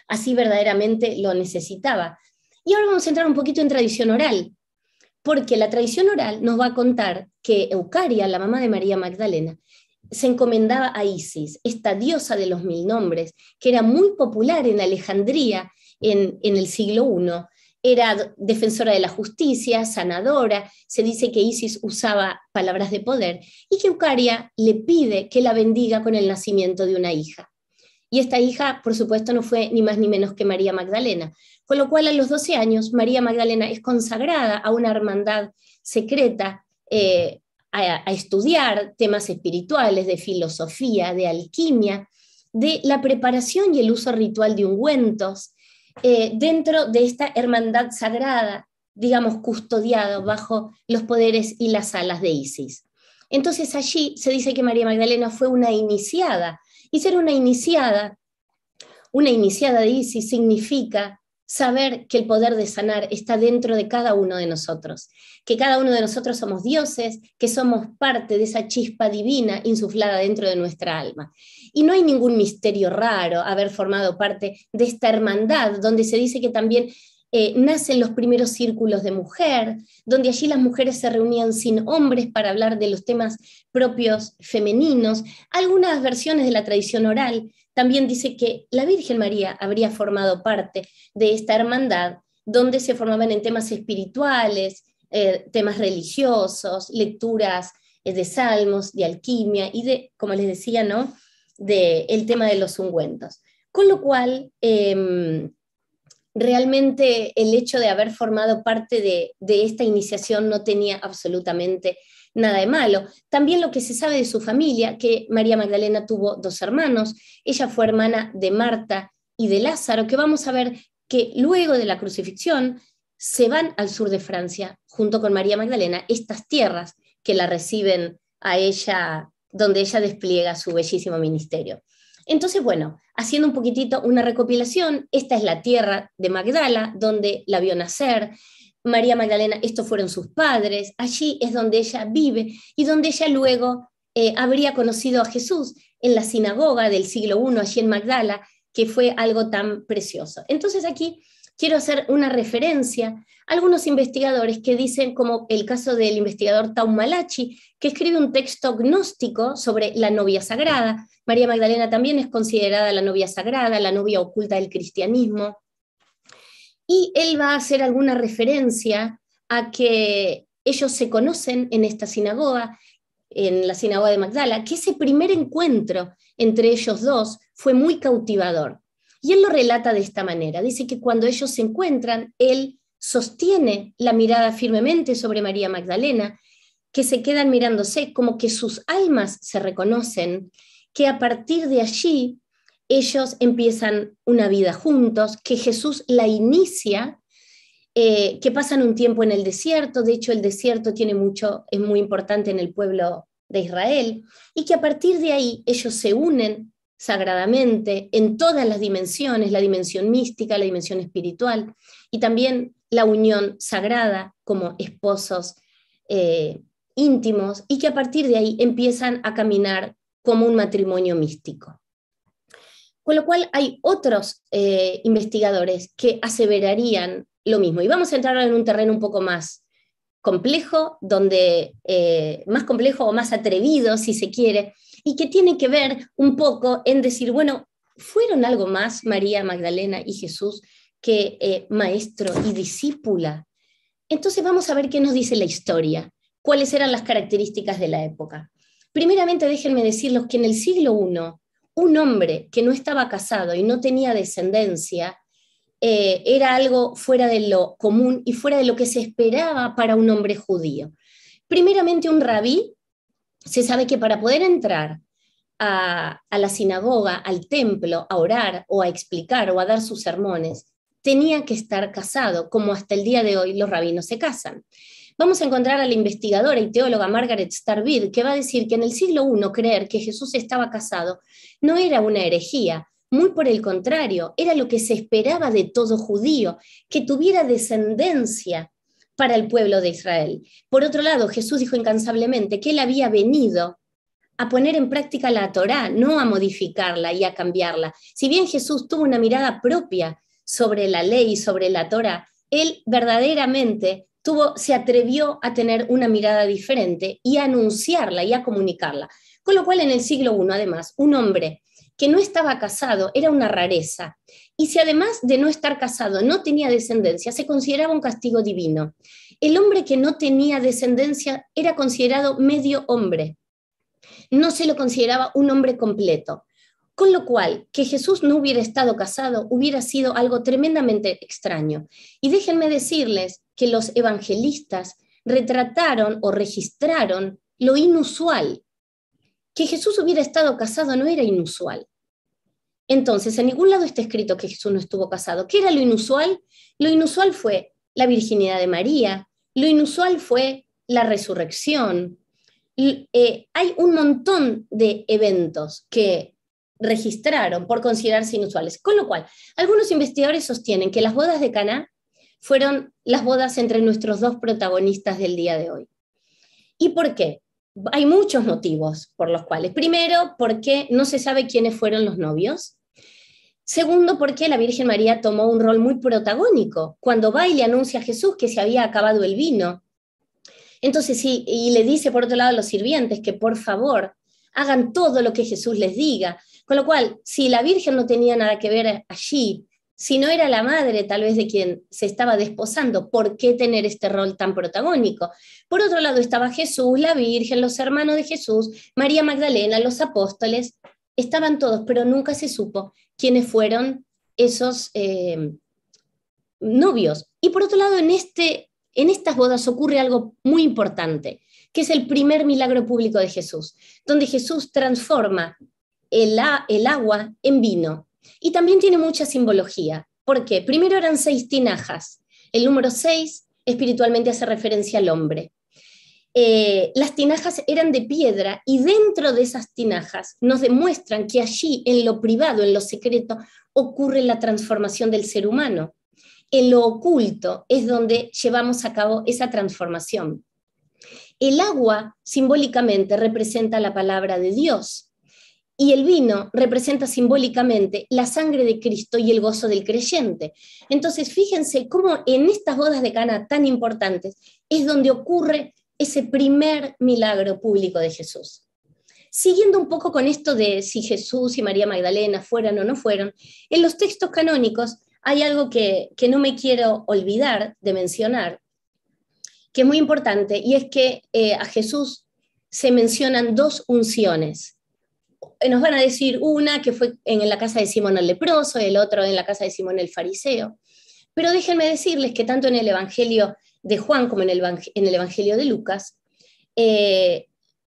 así verdaderamente lo necesitaba. Y ahora vamos a entrar un poquito en tradición oral, porque la tradición oral nos va a contar que Eucaria, la mamá de María Magdalena, se encomendaba a Isis, esta diosa de los mil nombres, que era muy popular en Alejandría en, el siglo I. Era defensora de la justicia, sanadora, se dice que Isis usaba palabras de poder, y que Eucaria le pide que la bendiga con el nacimiento de una hija. Y esta hija, por supuesto, no fue ni más ni menos que María Magdalena. Con lo cual, a los 12 años, María Magdalena es consagrada a una hermandad secreta eh, a, estudiar temas espirituales, de filosofía, de alquimia, de la preparación y el uso ritual de ungüentos eh, dentro de esta hermandad sagrada, digamos, custodiada bajo los poderes y las alas de Isis. Entonces allí se dice que María Magdalena fue una iniciada, y ser una iniciada, una iniciada de Isis significa saber que el poder de sanar está dentro de cada uno de nosotros, que cada uno de nosotros somos dioses, que somos parte de esa chispa divina insuflada dentro de nuestra alma. Y no hay ningún misterio raro haber formado parte de esta hermandad donde se dice que también eh, nacen los primeros círculos de mujer, donde allí las mujeres se reunían sin hombres para hablar de los temas propios femeninos, algunas versiones de la tradición oral, también dice que la Virgen María habría formado parte de esta hermandad donde se formaban en temas espirituales, eh, temas religiosos, lecturas eh, de salmos, de alquimia y de, como les decía, ¿no? el tema de los ungüentos. Con lo cual, em, realmente el hecho de haber formado parte de, de, esta iniciación no tenía absolutamente nada de malo. También lo que se sabe de su familia, que María Magdalena tuvo dos hermanos, ella fue hermana de Marta y de Lázaro, que vamos a ver que luego de la crucifixión se van al sur de Francia junto con María Magdalena, estas tierras que la reciben a ella, donde ella despliega su bellísimo ministerio. Entonces, bueno, haciendo un poquitito una recopilación, esta es la tierra de Magdala, donde la vio nacer, María Magdalena, estos fueron sus padres, allí es donde ella vive y donde ella luego eh, habría conocido a Jesús en la sinagoga del siglo I, allí en Magdala, que fue algo tan precioso. Entonces aquí quiero hacer una referencia a algunos investigadores que dicen, como el caso del investigador Taumalachi, que escribe un texto gnóstico sobre la novia sagrada. María Magdalena también es considerada la novia sagrada, la novia oculta del cristianismo y él va a hacer alguna referencia a que ellos se conocen en esta sinagoga, en la sinagoga de Magdala, que ese primer encuentro entre ellos dos fue muy cautivador. Y él lo relata de esta manera. Dice que cuando ellos se encuentran, él sostiene la mirada firmemente sobre María Magdalena, que se quedan mirándose como que sus almas se reconocen, que a partir de allí ellos empiezan una vida juntos, que Jesús la inicia, eh, que pasan un tiempo en el desierto, de hecho el desierto tiene mucho, es muy importante en el pueblo de Israel, y que a partir de ahí ellos se unen sagradamente en todas las dimensiones, la dimensión mística, la dimensión espiritual, y también la unión sagrada como esposos eh, íntimos, y que a partir de ahí empiezan a caminar como un matrimonio místico. Con lo cual hay otros eh, investigadores que aseverarían lo mismo. Y vamos a entrar en un terreno un poco más complejo, donde eh, más complejo o más atrevido, si se quiere, y que tiene que ver un poco en decir, bueno, fueron algo más María Magdalena y Jesús que eh, maestro y discípula. Entonces vamos a ver qué nos dice la historia, cuáles eran las características de la época. Primeramente, déjenme decirles que en el siglo I un hombre que no estaba casado y no tenía descendencia eh, era algo fuera de lo común y fuera de lo que se esperaba para un hombre judío. Primeramente, un rabí, se sabe que para poder entrar a, a la sinagoga, al templo, a orar o a explicar o a dar sus sermones, tenía que estar casado, como hasta el día de hoy los rabinos se casan vamos a encontrar a la investigadora y teóloga Margaret Starbird que va a decir que en el siglo I creer que Jesús estaba casado no era una herejía, muy por el contrario, era lo que se esperaba de todo judío, que tuviera descendencia para el pueblo de Israel. Por otro lado, Jesús dijo incansablemente que él había venido a poner en práctica la Torá, no a modificarla y a cambiarla. Si bien Jesús tuvo una mirada propia sobre la ley y sobre la Torá, él verdaderamente se atrevió a tener una mirada diferente y a anunciarla y a comunicarla. Con lo cual, en el siglo I, además, un hombre que no estaba casado era una rareza. Y si además de no estar casado no tenía descendencia, se consideraba un castigo divino. El hombre que no tenía descendencia era considerado medio hombre. No se lo consideraba un hombre completo. Con lo cual, que Jesús no hubiera estado casado hubiera sido algo tremendamente extraño. Y déjenme decirles que los evangelistas retrataron o registraron lo inusual. Que Jesús hubiera estado casado no era inusual. Entonces, en ningún lado está escrito que Jesús no estuvo casado. ¿Qué era lo inusual? Lo inusual fue la virginidad de María, lo inusual fue la resurrección. Eh, hay un montón de eventos que registraron por considerarse inusuales. Con lo cual, algunos investigadores sostienen que las bodas de Caná fueron las bodas entre nuestros dos protagonistas del día de hoy. ¿Y por qué? Hay muchos motivos por los cuales. Primero, porque no se sabe quiénes fueron los novios. Segundo, porque la Virgen María tomó un rol muy protagónico cuando va y le anuncia a Jesús que se había acabado el vino. Entonces, sí, y le dice por otro lado a los sirvientes que por favor hagan todo lo que Jesús les diga. Con lo cual, si la Virgen no tenía nada que ver allí, si no era la madre tal vez de quien se estaba desposando, ¿por qué tener este rol tan protagónico? Por otro lado estaba Jesús, la Virgen, los hermanos de Jesús, María Magdalena, los apóstoles, estaban todos, pero nunca se supo quiénes fueron esos eh, novios. Y por otro lado, en, este, en estas bodas ocurre algo muy importante, que es el primer milagro público de Jesús, donde Jesús transforma el, agua en vino. Y también tiene mucha simbología. porque Primero eran seis tinajas. El número seis espiritualmente hace referencia al hombre. Eh, las tinajas eran de piedra y dentro de esas tinajas nos demuestran que allí, en lo privado, en lo secreto, ocurre la transformación del ser humano. En lo oculto es donde llevamos a cabo esa transformación. El agua simbólicamente representa la palabra de Dios, y el vino representa simbólicamente la sangre de Cristo y el gozo del creyente. Entonces, fíjense cómo en estas bodas de Cana tan importantes es donde ocurre ese primer milagro público de Jesús. Siguiendo un poco con esto de si Jesús y María Magdalena fueran o no fueron, en los textos canónicos hay algo que, no me quiero olvidar de mencionar, que es muy importante, y es que eh, a Jesús se mencionan dos unciones eh, nos van a decir una que fue en la casa de Simón el leproso, el otro en la casa de Simón el fariseo. Pero déjenme decirles que tanto en el Evangelio de Juan como en el, Evangelio de Lucas, eh,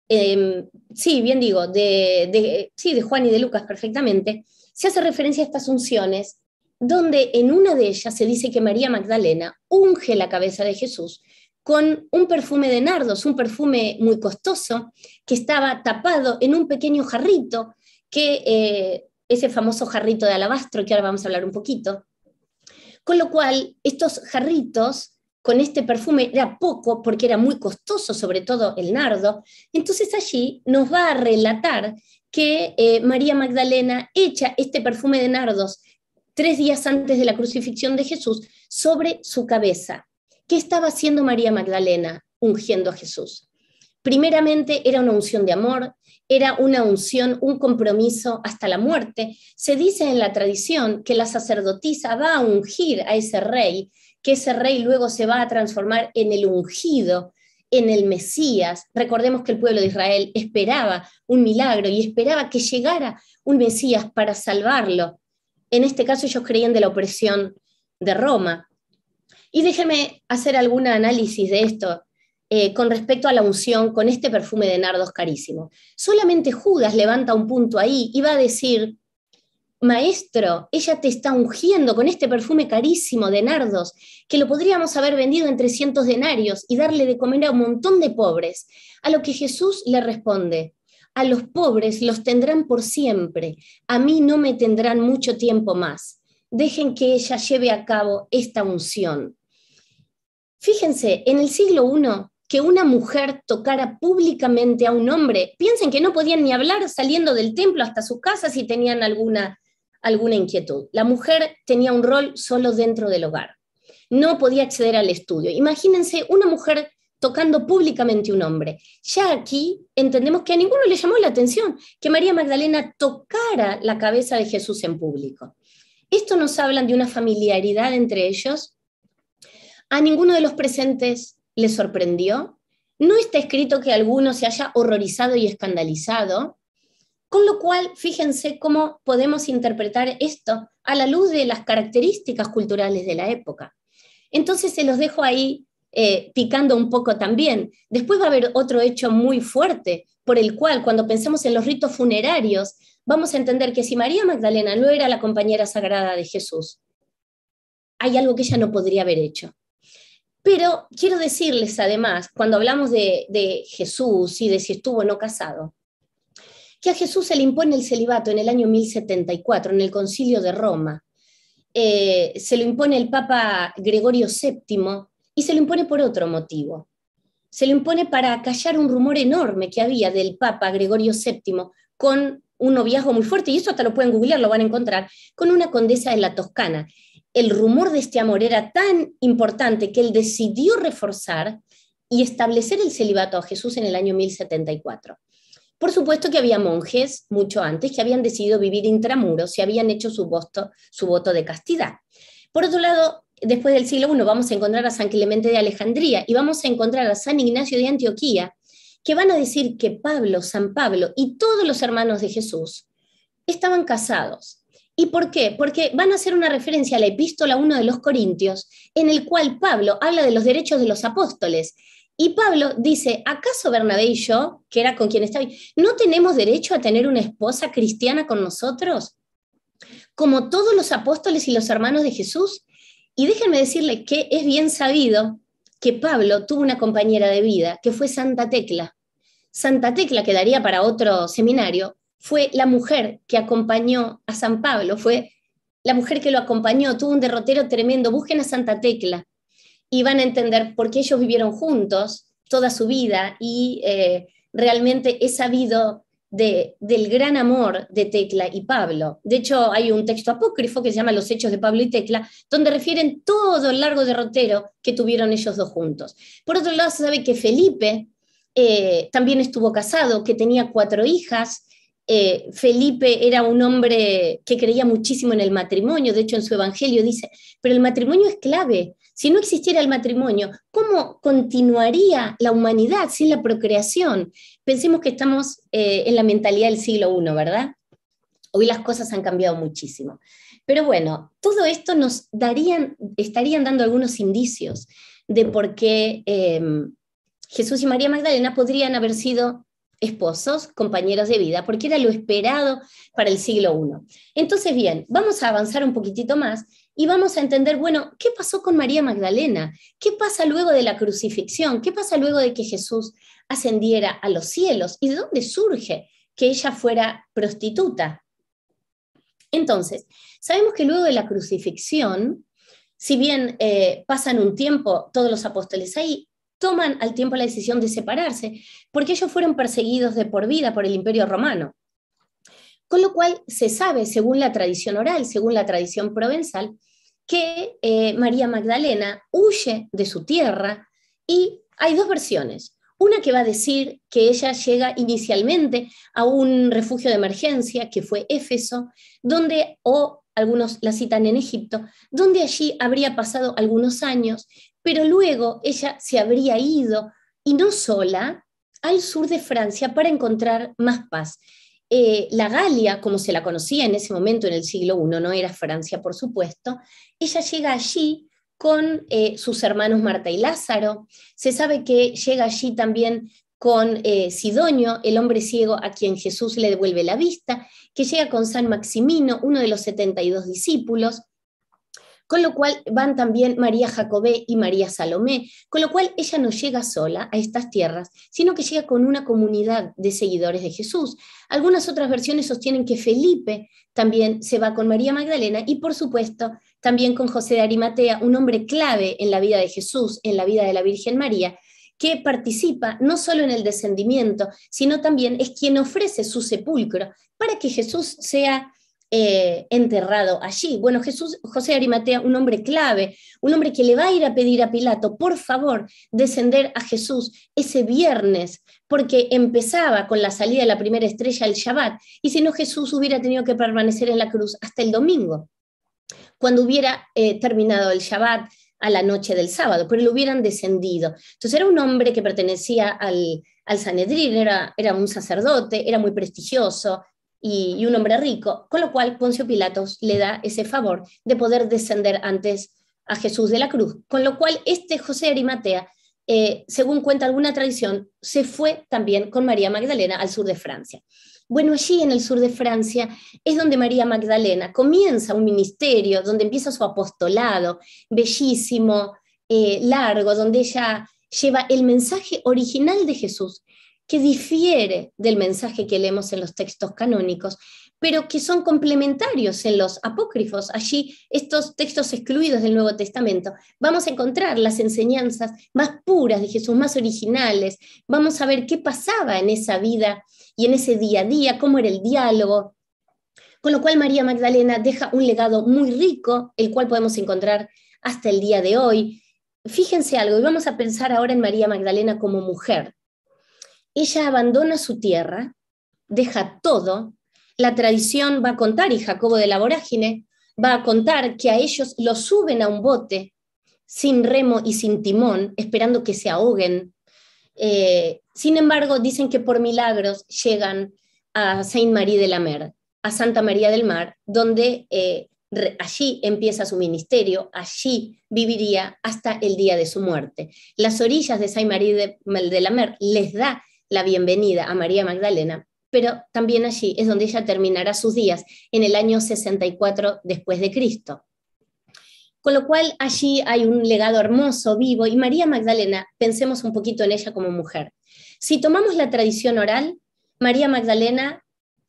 em, sí, bien digo, sí, de Juan y de Lucas perfectamente, se hace referencia a estas unciones, donde en una de ellas se dice que María Magdalena unge la cabeza de Jesús con un perfume de nardos, un perfume muy costoso, que estaba tapado en un pequeño jarrito, que eh, ese famoso jarrito de alabastro, que ahora vamos a hablar un poquito. Con lo cual, estos jarritos con este perfume era poco porque era muy costoso, sobre todo el nardo. Entonces allí nos va a relatar que eh, María Magdalena echa este perfume de nardos tres días antes de la crucifixión de Jesús sobre su cabeza. ¿Qué estaba haciendo María Magdalena ungiendo a Jesús? Primeramente era una unción de amor, era una unción, un compromiso hasta la muerte. Se dice en la tradición que la sacerdotisa va a ungir a ese rey, que ese rey luego se va a transformar en el ungido, en el Mesías. Recordemos que el pueblo de Israel esperaba un milagro y esperaba que llegara un Mesías para salvarlo. En este caso ellos creían de la opresión de Roma, y déjeme hacer algún análisis de esto eh, con respecto a la unción con este perfume de nardos carísimo. Solamente Judas levanta un punto ahí y va a decir, maestro, ella te está ungiendo con este perfume carísimo de nardos, que lo podríamos haber vendido en 300 denarios y darle de comer a un montón de pobres. A lo que Jesús le responde, a los pobres los tendrán por siempre, a mí no me tendrán mucho tiempo más. Dejen que ella lleve a cabo esta unción. Fíjense, en el siglo I, que una mujer tocara públicamente a un hombre, piensen que no podían ni hablar saliendo del templo hasta su casa si tenían alguna, alguna inquietud. La mujer tenía un rol solo dentro del hogar, no podía acceder al estudio. Imagínense una mujer tocando públicamente a un hombre. Ya aquí entendemos que a ninguno le llamó la atención que María Magdalena tocara la cabeza de Jesús en público. Esto nos habla de una familiaridad entre ellos a ninguno de los presentes le sorprendió. No está escrito que alguno se haya horrorizado y escandalizado. Con lo cual, fíjense cómo podemos interpretar esto a la luz de las características culturales de la época. Entonces se los dejo ahí eh, picando un poco también. Después va a haber otro hecho muy fuerte por el cual cuando pensemos en los ritos funerarios vamos a entender que si María Magdalena no era la compañera sagrada de Jesús, hay algo que ella no podría haber hecho. Pero quiero decirles además, cuando hablamos de, Jesús y de si estuvo o no casado, que a Jesús se le impone el celibato en el año 1074, en el concilio de Roma. Eh, se lo impone el Papa Gregorio VII y se lo impone por otro motivo. Se lo impone para callar un rumor enorme que había del Papa Gregorio VII con un noviazgo muy fuerte, y eso hasta lo pueden googlear, lo van a encontrar, con una condesa de la Toscana el rumor de este amor era tan importante que él decidió reforzar y establecer el celibato a Jesús en el año 1074. Por supuesto que había monjes mucho antes que habían decidido vivir intramuros y habían hecho su voto, de castidad. Por otro lado, después del siglo I vamos a encontrar a San Clemente de Alejandría y vamos a encontrar a San Ignacio de Antioquía, que van a decir que Pablo, San Pablo y todos los hermanos de Jesús estaban casados ¿Y por qué? Porque van a hacer una referencia a la epístola 1 de los Corintios, en el cual Pablo habla de los derechos de los apóstoles. Y Pablo dice, ¿acaso Bernabé y yo, que era con quien estaba, no tenemos derecho a tener una esposa cristiana con nosotros? Como todos los apóstoles y los hermanos de Jesús. Y déjenme decirle que es bien sabido que Pablo tuvo una compañera de vida, que fue Santa Tecla. Santa Tecla, quedaría para otro seminario, fue la mujer que acompañó a San Pablo, fue la mujer que lo acompañó, tuvo un derrotero tremendo. Busquen a Santa Tecla y van a entender por qué ellos vivieron juntos toda su vida y eh, realmente he sabido del gran amor de Tecla y Pablo. De hecho, hay un texto apócrifo que se llama Los Hechos de Pablo y Tecla, donde refieren todo el largo derrotero que tuvieron ellos dos juntos. Por otro lado, se sabe que Felipe eh, también estuvo casado, que tenía cuatro hijas, eh, Felipe era un hombre que creía muchísimo en el matrimonio, de hecho en su evangelio dice, pero el matrimonio es clave. Si no existiera el matrimonio, ¿cómo continuaría la humanidad sin la procreación? Pensemos que estamos eh, en la mentalidad del siglo I, ¿verdad? Hoy las cosas han cambiado muchísimo. Pero bueno, todo esto nos darían, estarían dando algunos indicios de por qué eh, Jesús y María Magdalena podrían haber sido esposos, compañeros de vida, porque era lo esperado para el siglo I. Entonces, bien, vamos a avanzar un poquitito más y vamos a entender, bueno, ¿qué pasó con María Magdalena? ¿Qué pasa luego de la crucifixión? ¿Qué pasa luego de que Jesús ascendiera a los cielos? ¿Y de dónde surge que ella fuera prostituta? Entonces, sabemos que luego de la crucifixión, si bien eh, pasan un tiempo todos los apóstoles ahí, toman al tiempo la decisión de separarse, porque ellos fueron perseguidos de por vida por el Imperio Romano. Con lo cual se sabe, según la tradición oral, según la tradición provenzal, que eh, María Magdalena huye de su tierra y hay dos versiones. Una que va a decir que ella llega inicialmente a un refugio de emergencia, que fue Éfeso, donde, o algunos la citan en Egipto, donde allí habría pasado algunos años, pero luego ella se habría ido, y no sola, al sur de Francia para encontrar más paz. Eh, la Galia, como se la conocía en ese momento, en el siglo I, no era Francia, por supuesto, ella llega allí con eh, sus hermanos Marta y Lázaro. Se sabe que llega allí también con eh, Sidonio, el hombre ciego a quien Jesús le devuelve la vista, que llega con San Maximino, uno de los 72 discípulos, con lo cual van también María Jacobé y María Salomé, con lo cual ella no llega sola a estas tierras, sino que llega con una comunidad de seguidores de Jesús. Algunas otras versiones sostienen que Felipe también se va con María Magdalena y por supuesto también con José de Arimatea, un hombre clave en la vida de Jesús, en la vida de la Virgen María, que participa no solo en el descendimiento, sino también es quien ofrece su sepulcro para que Jesús sea eh, enterrado allí. Bueno, Jesús, José de Arimatea, un hombre clave, un hombre que le va a ir a pedir a Pilato, por favor, descender a Jesús ese viernes, porque empezaba con la salida de la primera estrella el Shabbat, y si no Jesús hubiera tenido que permanecer en la cruz hasta el domingo, cuando hubiera eh, terminado el Shabbat a la noche del sábado, pero lo hubieran descendido. Entonces era un hombre que pertenecía al, Sanedrín, era un sacerdote, era muy prestigioso, y, un hombre rico, con lo cual Poncio Pilatos le da ese favor de poder descender antes a Jesús de la cruz, con lo cual este José Arimatea, eh, según cuenta alguna tradición, se fue también con María Magdalena al sur de Francia. Bueno, allí en el sur de Francia es donde María Magdalena comienza un ministerio, donde empieza su apostolado, bellísimo, eh, largo, donde ella lleva el mensaje original de Jesús que difiere del mensaje que leemos en los textos canónicos, pero que son complementarios en los apócrifos. Allí, estos textos excluidos del Nuevo Testamento, vamos a encontrar las enseñanzas más puras de Jesús, más originales. Vamos a ver qué pasaba en esa vida y en ese día a día, cómo era el diálogo. Con lo cual, María Magdalena deja un legado muy rico, el cual podemos encontrar hasta el día de hoy. Fíjense algo, y vamos a pensar ahora en María Magdalena como mujer ella abandona su tierra, deja todo, la tradición va a contar, y Jacobo de la Vorágine va a contar que a ellos los suben a un bote sin remo y sin timón, esperando que se ahoguen. Eh, sin embargo, dicen que por milagros llegan a Saint-Marie de la Mer, a Santa María del Mar, donde eh, allí empieza su ministerio, allí viviría hasta el día de su muerte. Las orillas de Saint-Marie de la Mer les da la bienvenida a María Magdalena, pero también allí es donde ella terminará sus días, en el año 64 después de Cristo. Con lo cual allí hay un legado hermoso, vivo, y María Magdalena, pensemos un poquito en ella como mujer. Si tomamos la tradición oral, María Magdalena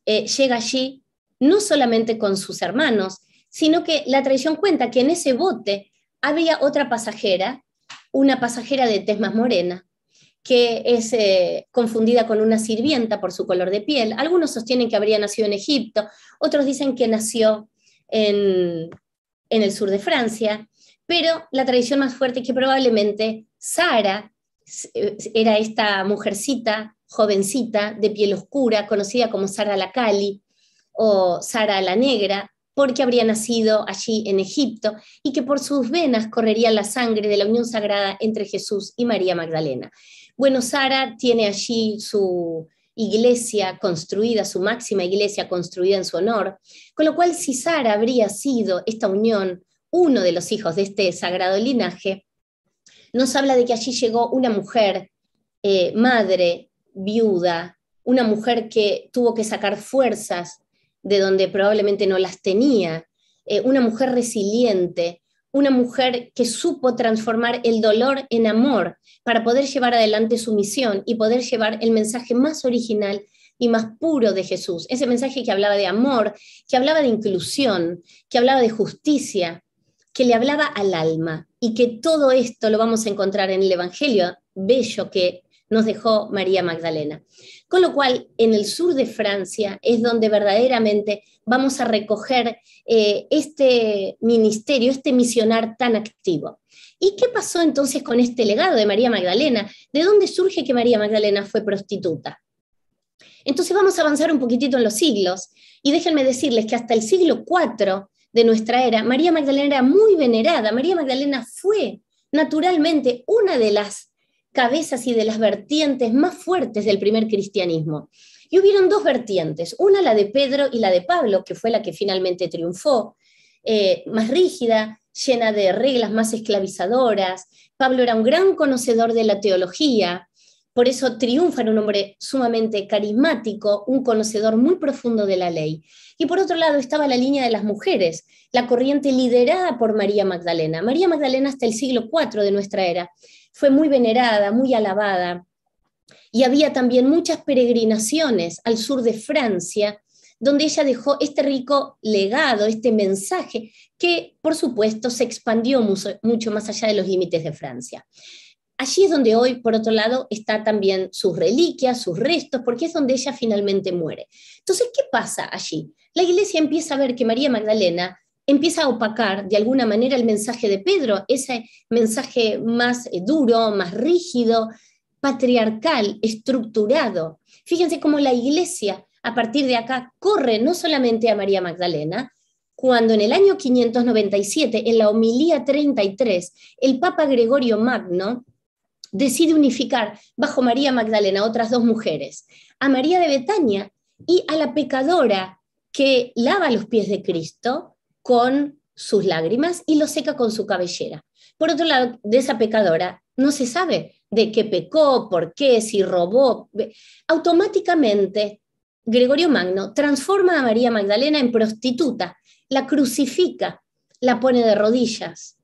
eh, llega allí no solamente con sus hermanos, sino que la tradición cuenta que en ese bote había otra pasajera, una pasajera de tez más morena, que es eh, confundida con una sirvienta por su color de piel. Algunos sostienen que habría nacido en Egipto, otros dicen que nació en, en el sur de Francia, pero la tradición más fuerte es que probablemente Sara eh, era esta mujercita, jovencita, de piel oscura, conocida como Sara la Cali o Sara la Negra, porque habría nacido allí en Egipto y que por sus venas correría la sangre de la unión sagrada entre Jesús y María Magdalena. Bueno, Sara tiene allí su iglesia construida, su máxima iglesia construida en su honor, con lo cual si Sara habría sido esta unión, uno de los hijos de este sagrado linaje, nos habla de que allí llegó una mujer, eh, madre, viuda, una mujer que tuvo que sacar fuerzas de donde probablemente no las tenía, eh, una mujer resiliente, una mujer que supo transformar el dolor en amor para poder llevar adelante su misión y poder llevar el mensaje más original y más puro de Jesús, ese mensaje que hablaba de amor, que hablaba de inclusión, que hablaba de justicia, que le hablaba al alma y que todo esto lo vamos a encontrar en el Evangelio bello que nos dejó María Magdalena. Con lo cual, en el sur de Francia es donde verdaderamente vamos a recoger eh, este ministerio, este misionar tan activo. ¿Y qué pasó entonces con este legado de María Magdalena? ¿De dónde surge que María Magdalena fue prostituta? Entonces vamos a avanzar un poquitito en los siglos y déjenme decirles que hasta el siglo IV de nuestra era, María Magdalena era muy venerada. María Magdalena fue naturalmente una de las cabezas y de las vertientes más fuertes del primer cristianismo. Y hubieron dos vertientes, una la de Pedro y la de Pablo, que fue la que finalmente triunfó, eh, más rígida, llena de reglas más esclavizadoras. Pablo era un gran conocedor de la teología, por eso triunfa en un hombre sumamente carismático, un conocedor muy profundo de la ley. Y por otro lado estaba la línea de las mujeres, la corriente liderada por María Magdalena. María Magdalena hasta el siglo IV de nuestra era fue muy venerada, muy alabada, y había también muchas peregrinaciones al sur de Francia, donde ella dejó este rico legado, este mensaje, que por supuesto se expandió mucho más allá de los límites de Francia. Allí es donde hoy, por otro lado, está también sus reliquias, sus restos, porque es donde ella finalmente muere. Entonces, ¿qué pasa allí? La iglesia empieza a ver que María Magdalena empieza a opacar de alguna manera el mensaje de Pedro, ese mensaje más eh, duro, más rígido, patriarcal, estructurado. Fíjense cómo la iglesia a partir de acá corre no solamente a María Magdalena, cuando en el año 597, en la homilía 33, el Papa Gregorio Magno decide unificar bajo María Magdalena otras dos mujeres, a María de Betania y a la pecadora que lava los pies de Cristo con sus lágrimas y lo seca con su cabellera. Por otro lado, de esa pecadora no se sabe de qué pecó, por qué, si robó. Automáticamente, Gregorio Magno transforma a María Magdalena en prostituta, la crucifica, la pone de rodillas,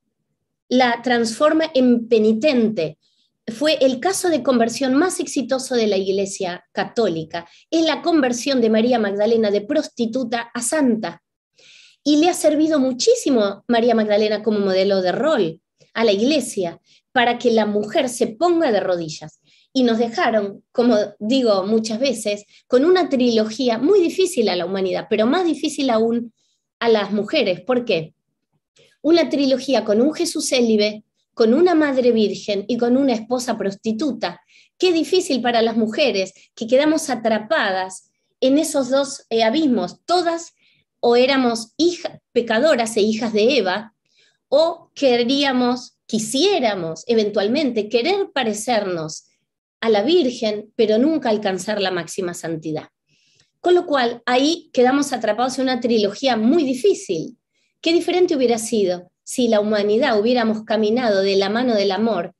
la transforma en penitente. Fue el caso de conversión más exitoso de la Iglesia Católica. Es la conversión de María Magdalena de prostituta a santa. Y le ha servido muchísimo María Magdalena como modelo de rol a la Iglesia, para que la mujer se ponga de rodillas. Y nos dejaron, como digo muchas veces, con una trilogía muy difícil a la humanidad, pero más difícil aún a las mujeres. ¿Por qué? Una trilogía con un Jesús célibe, con una madre virgen y con una esposa prostituta. Qué difícil para las mujeres que quedamos atrapadas en esos dos eh, abismos. Todas o éramos pecadoras e hijas de Eva, o queríamos quisiéramos eventualmente querer parecernos a la Virgen, pero nunca alcanzar la máxima santidad. Con lo cual, ahí quedamos atrapados en una trilogía muy difícil. Qué diferente hubiera sido si la humanidad hubiéramos caminado de la mano del amor,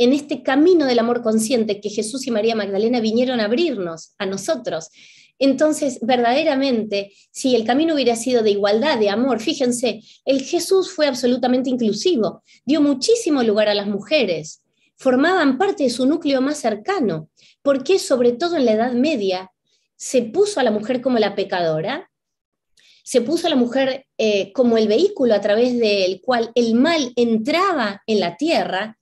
en este camino del amor consciente que Jesús y María Magdalena vinieron a abrirnos a nosotros, entonces, verdaderamente, si el camino hubiera sido de igualdad, de amor, fíjense, el Jesús fue absolutamente inclusivo, dio muchísimo lugar a las mujeres, formaban parte de su núcleo más cercano, porque sobre todo en la Edad Media se puso a la mujer como la pecadora, se puso a la mujer eh, como el vehículo a través del cual el mal entraba en la tierra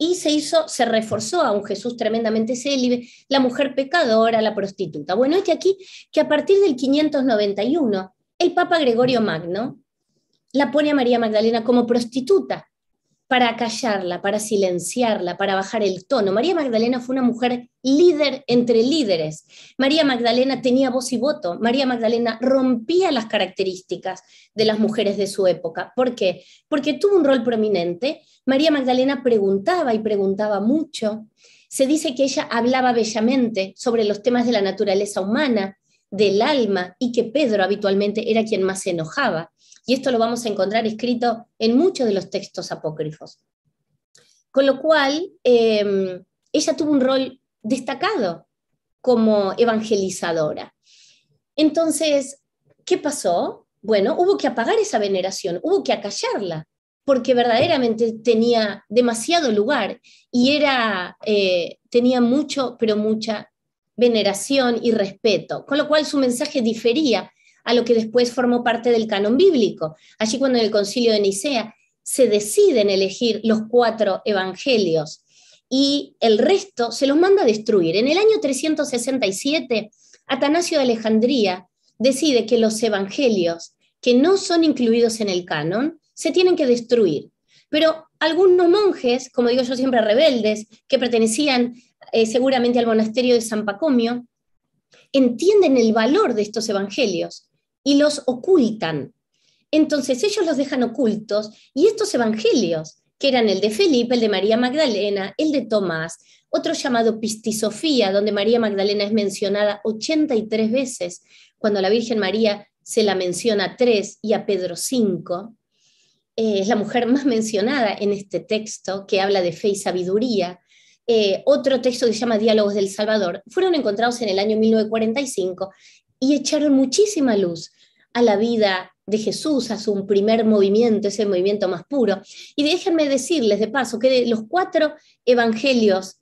y se hizo, se reforzó a un Jesús tremendamente célibe, la mujer pecadora, la prostituta. Bueno, este aquí que a partir del 591, el Papa Gregorio Magno la pone a María Magdalena como prostituta para callarla, para silenciarla, para bajar el tono. María Magdalena fue una mujer líder entre líderes. María Magdalena tenía voz y voto. María Magdalena rompía las características de las mujeres de su época. ¿Por qué? Porque tuvo un rol prominente. María Magdalena preguntaba y preguntaba mucho. Se dice que ella hablaba bellamente sobre los temas de la naturaleza humana, del alma, y que Pedro habitualmente era quien más se enojaba y esto lo vamos a encontrar escrito en muchos de los textos apócrifos. Con lo cual, em, ella tuvo un rol destacado como evangelizadora. Entonces, ¿qué pasó? Bueno, hubo que apagar esa veneración, hubo que acallarla, porque verdaderamente tenía demasiado lugar y era, eh, tenía mucho, pero mucha veneración y respeto, con lo cual su mensaje difería a lo que después formó parte del canon bíblico. Allí cuando en el concilio de Nicea se deciden elegir los cuatro evangelios y el resto se los manda a destruir. En el año 367, Atanasio de Alejandría decide que los evangelios que no son incluidos en el canon se tienen que destruir. Pero algunos monjes, como digo yo siempre rebeldes, que pertenecían eh, seguramente al monasterio de San Pacomio, entienden el valor de estos evangelios y los ocultan. Entonces ellos los dejan ocultos y estos evangelios, que eran el de Felipe, el de María Magdalena, el de Tomás, otro llamado Pistisofía, donde María Magdalena es mencionada 83 veces, cuando la Virgen María se la menciona tres y a Pedro cinco. Eh, es la mujer más mencionada en este texto que habla de fe y sabiduría. Eh, otro texto que se llama Diálogos del Salvador. Fueron encontrados en el año 1945 y echaron muchísima luz a la vida de Jesús, a su primer movimiento, ese movimiento más puro. Y déjenme decirles de paso que de los cuatro evangelios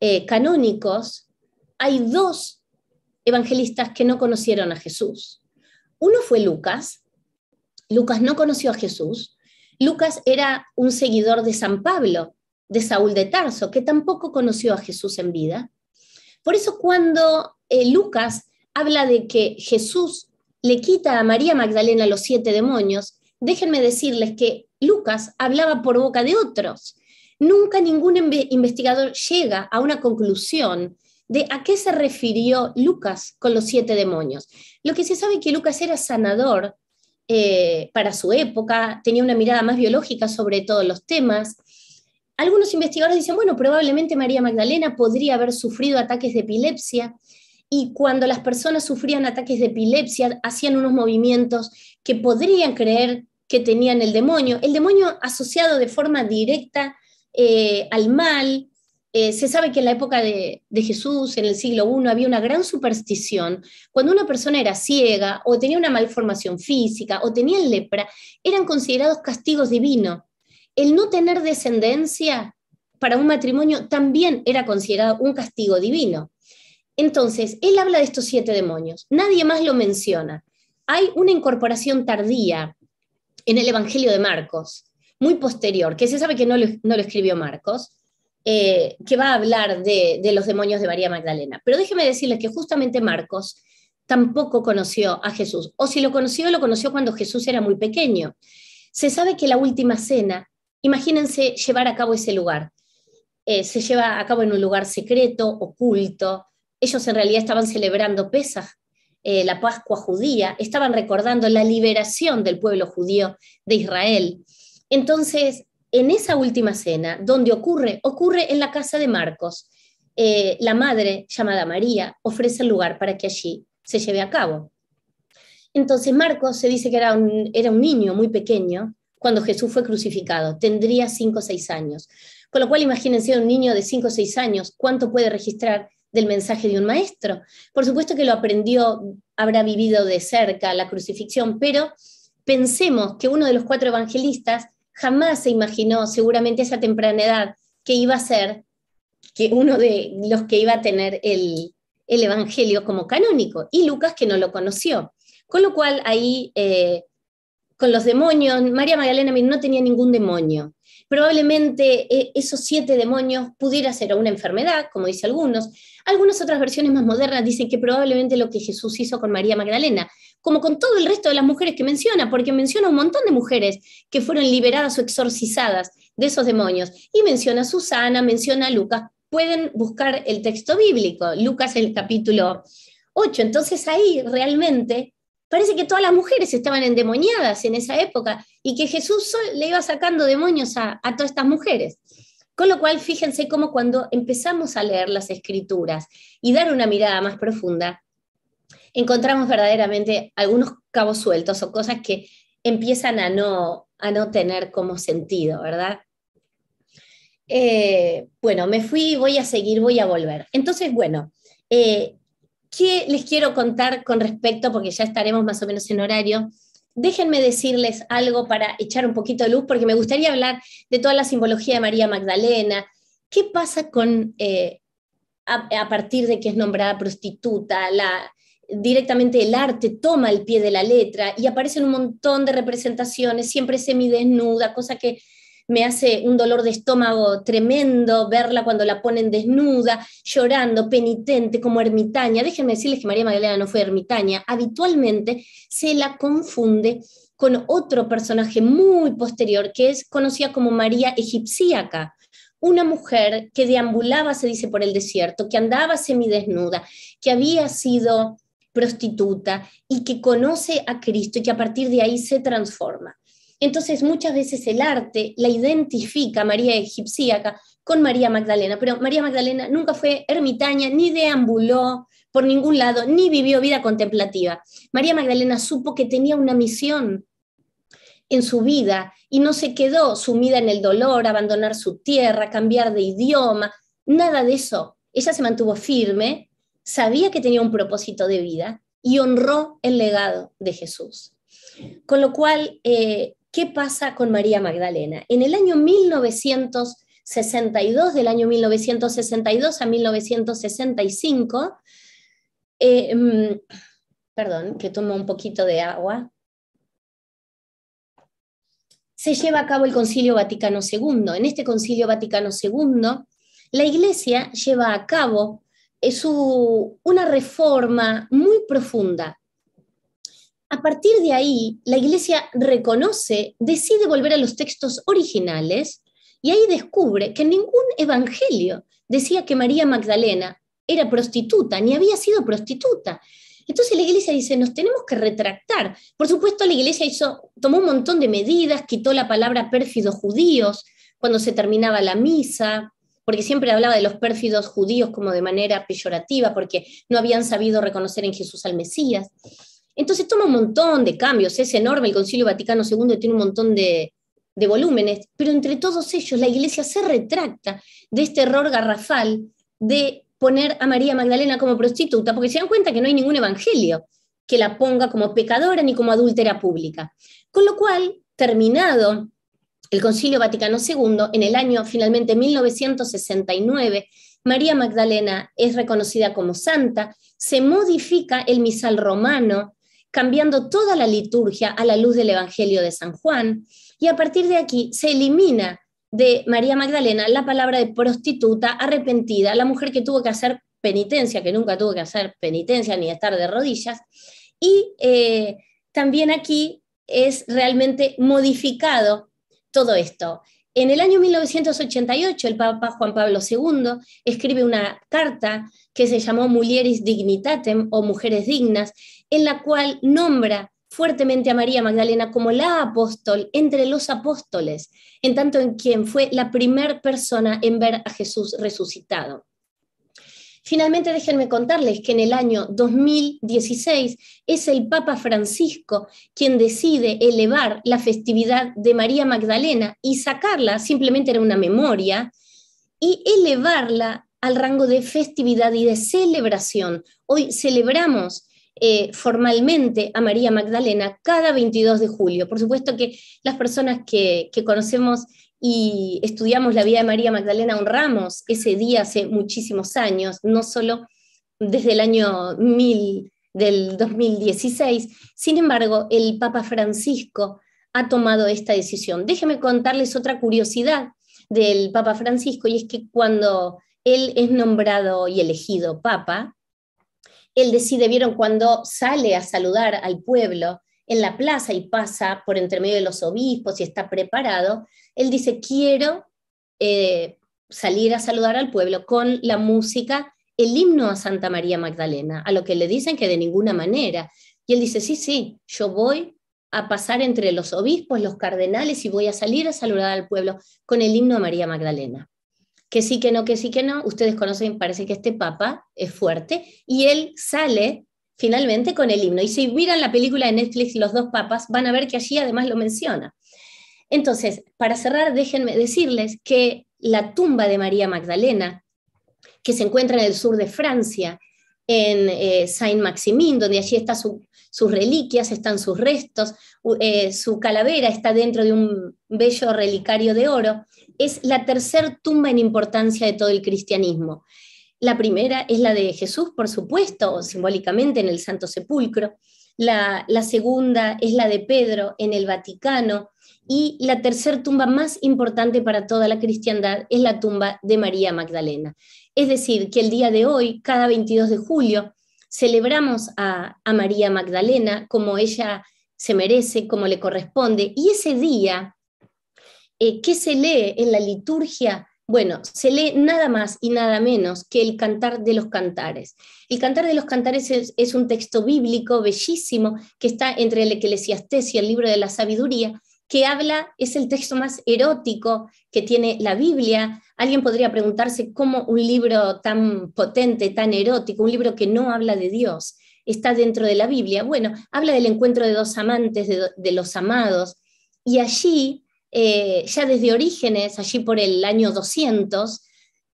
eh, canónicos, hay dos evangelistas que no conocieron a Jesús. Uno fue Lucas. Lucas no conoció a Jesús. Lucas era un seguidor de San Pablo, de Saúl de Tarso, que tampoco conoció a Jesús en vida. Por eso cuando eh, Lucas habla de que Jesús le quita a María Magdalena los siete demonios, déjenme decirles que Lucas hablaba por boca de otros. Nunca ningún investigador llega a una conclusión de a qué se refirió Lucas con los siete demonios. Lo que se sabe es que Lucas era sanador eh, para su época, tenía una mirada más biológica sobre todos los temas. Algunos investigadores dicen, bueno, probablemente María Magdalena podría haber sufrido ataques de epilepsia y cuando las personas sufrían ataques de epilepsia, hacían unos movimientos que podrían creer que tenían el demonio. El demonio asociado de forma directa eh, al mal. Eh, se sabe que en la época de, de, Jesús, en el siglo I, había una gran superstición. Cuando una persona era ciega o tenía una malformación física o tenía lepra, eran considerados castigos divinos. El no tener descendencia para un matrimonio también era considerado un castigo divino. Entonces, él habla de estos siete demonios, nadie más lo menciona. Hay una incorporación tardía en el Evangelio de Marcos, muy posterior, que se sabe que no lo, escribió Marcos, eh, que va a hablar de, los demonios de María Magdalena. Pero déjeme decirles que justamente Marcos tampoco conoció a Jesús, o si lo conoció, lo conoció cuando Jesús era muy pequeño. Se sabe que la última cena, imagínense llevar a cabo ese lugar, eh, se lleva a cabo en un lugar secreto, oculto, ellos en realidad estaban celebrando Pesaj, eh, la Pascua judía, estaban recordando la liberación del pueblo judío de Israel. Entonces, en esa última cena, donde ocurre? Ocurre en la casa de Marcos. Eh, la madre, llamada María, ofrece el lugar para que allí se lleve a cabo. Entonces, Marcos se dice que era un, era un niño muy pequeño cuando Jesús fue crucificado, tendría cinco o seis años. Con lo cual, imagínense un niño de cinco o seis años, cuánto puede registrar del mensaje de un maestro. Por supuesto que lo aprendió, habrá vivido de cerca la crucifixión, pero pensemos que uno de los cuatro evangelistas jamás se imaginó, seguramente a esa temprana edad, que iba a ser que uno de los que iba a tener el, Evangelio como canónico, y Lucas que no lo conoció. Con lo cual ahí, eh, con los demonios, María Magdalena no tenía ningún demonio, Probablemente eh, esos siete demonios pudiera ser una enfermedad, como dicen algunos. Algunas otras versiones más modernas dicen que probablemente lo que Jesús hizo con María Magdalena, como con todo el resto de las mujeres que menciona, porque menciona un montón de mujeres que fueron liberadas o exorcizadas de esos demonios. Y menciona a Susana, menciona a Lucas. Pueden buscar el texto bíblico, Lucas el capítulo 8. Entonces ahí realmente Parece que todas las mujeres estaban endemoniadas en esa época y que Jesús le iba sacando demonios a, todas estas mujeres. Con lo cual, fíjense cómo cuando empezamos a leer las escrituras y dar una mirada más profunda, encontramos verdaderamente algunos cabos sueltos o cosas que empiezan a no, a no tener como sentido, ¿verdad? Eh, bueno, me fui, voy a seguir, voy a volver. Entonces, bueno, eh, ¿Qué les quiero contar con respecto, porque ya estaremos más o menos en horario? Déjenme decirles algo para echar un poquito de luz, porque me gustaría hablar de toda la simbología de María Magdalena. ¿Qué pasa con, eh, a, partir de que es nombrada prostituta? La, directamente el arte toma el pie de la letra y aparecen un montón de representaciones, siempre semidesnuda, cosa que me hace un dolor de estómago tremendo verla cuando la ponen desnuda, llorando, penitente, como ermitaña. Déjenme decirles que María Magdalena no fue ermitaña. Habitualmente se la confunde con otro personaje muy posterior que es conocida como María Egipciaca, una mujer que deambulaba, se dice, por el desierto, que andaba semidesnuda, que había sido prostituta y que conoce a Cristo y que a partir de ahí se transforma. Entonces muchas veces el arte la identifica María Egipciaca con María Magdalena, pero María Magdalena nunca fue ermitaña, ni deambuló por ningún lado, ni vivió vida contemplativa. María Magdalena supo que tenía una misión en su vida y no se quedó sumida en el dolor, abandonar su tierra, cambiar de idioma, nada de eso. Ella se mantuvo firme, sabía que tenía un propósito de vida y honró el legado de Jesús. Con lo cual, eh, ¿Qué pasa con María Magdalena? En el año 1962, del año 1962 a 1965, eh, mm, perdón, que tomo un poquito de agua, se lleva a cabo el Concilio Vaticano II. En este Concilio Vaticano II, la Iglesia lleva a cabo eh, una reforma muy profunda a partir de ahí, la Iglesia reconoce, decide volver a los textos originales y ahí descubre que ningún evangelio decía que María Magdalena era prostituta, ni había sido prostituta. Entonces la iglesia dice, nos tenemos que retractar. Por supuesto, la iglesia tomó un montón de medidas, quitó la palabra pérfidos judíos cuando se terminaba la misa, porque siempre hablaba de los pérfidos judíos como de manera peyorativa, porque no habían sabido reconocer en Jesús al Mesías. Entonces toma un montón de cambios, es enorme, el Concilio Vaticano II tiene un montón de, de volúmenes, pero entre todos ellos la Iglesia se retracta de este error garrafal de poner a María Magdalena como prostituta, porque se dan cuenta que no hay ningún evangelio que la ponga como pecadora ni como adúltera pública. Con lo cual, terminado el Concilio Vaticano II, en el año finalmente 1969, María Magdalena es reconocida como santa, se modifica el misal romano cambiando toda la liturgia a la luz del Evangelio de San Juan, y a partir de aquí se elimina de María Magdalena la palabra de prostituta arrepentida, la mujer que tuvo que hacer penitencia, que nunca tuvo que hacer penitencia ni estar de rodillas, y eh, también aquí es realmente modificado todo esto. En el año 1988, el Papa Juan Pablo II escribe una carta que se llamó Mulieris Dignitatem o Mujeres Dignas, en la cual nombra fuertemente a María Magdalena como la apóstol entre los apóstoles, en tanto en quien fue la primera persona en ver a Jesús resucitado. Finalmente, déjenme contarles que en el año 2016 es el Papa Francisco quien decide elevar la festividad de María Magdalena y sacarla, simplemente era una memoria, y elevarla al rango de festividad y de celebración. Hoy celebramos eh, formalmente a María Magdalena cada 22 de julio. Por supuesto que las personas que, conocemos y estudiamos la vida de María Magdalena honramos ese día hace muchísimos años, no solo desde el año 1000 del 2016. Sin embargo, el Papa Francisco ha tomado esta decisión. Déjeme contarles otra curiosidad del Papa Francisco, y es que cuando él es nombrado y elegido Papa, él decide, vieron, cuando sale a saludar al pueblo en la plaza y pasa por entre medio de los obispos y está preparado, él dice, quiero eh, salir a saludar al pueblo con la música, el himno a Santa María Magdalena, a lo que le dicen que de ninguna manera. Y él dice, sí, sí, yo voy a pasar entre los obispos, los cardenales y voy a salir a saludar al pueblo con el himno a María Magdalena que sí, que no, que sí, que no. Ustedes conocen, parece que este papa es fuerte, y él sale finalmente con el himno. Y si miran la película de Netflix, Los dos papas, van a ver que allí además lo menciona. Entonces, para cerrar, déjenme decirles que la tumba de María Magdalena, que se encuentra en el sur de Francia, en eh, Saint-Maximin, donde allí está su sus reliquias, están sus restos, eh, su calavera está dentro de un bello relicario de oro. Es la tercera tumba en importancia de todo el cristianismo. La primera es la de Jesús, por supuesto, simbólicamente en el Santo Sepulcro. La, segunda es la de Pedro en el Vaticano. Y la tercer tumba más importante para toda la cristiandad es la tumba de María Magdalena. Es decir, que el día de hoy, cada 22 de julio, celebramos a, María Magdalena como ella se merece, como le corresponde. Y ese día, eh, ¿qué se lee en la liturgia? Bueno, se lee nada más y nada menos que el Cantar de los Cantares. El Cantar de los Cantares es, un texto bíblico bellísimo que está entre el Eclesiastés y el libro de la sabiduría, que habla, es el texto más erótico que tiene la Biblia, Alguien podría preguntarse cómo un libro tan potente, tan erótico, un libro que no habla de Dios, está dentro de la Biblia. Bueno, habla del encuentro de dos amantes, de, los amados, y allí, eh, ya desde Orígenes, allí por el año 200,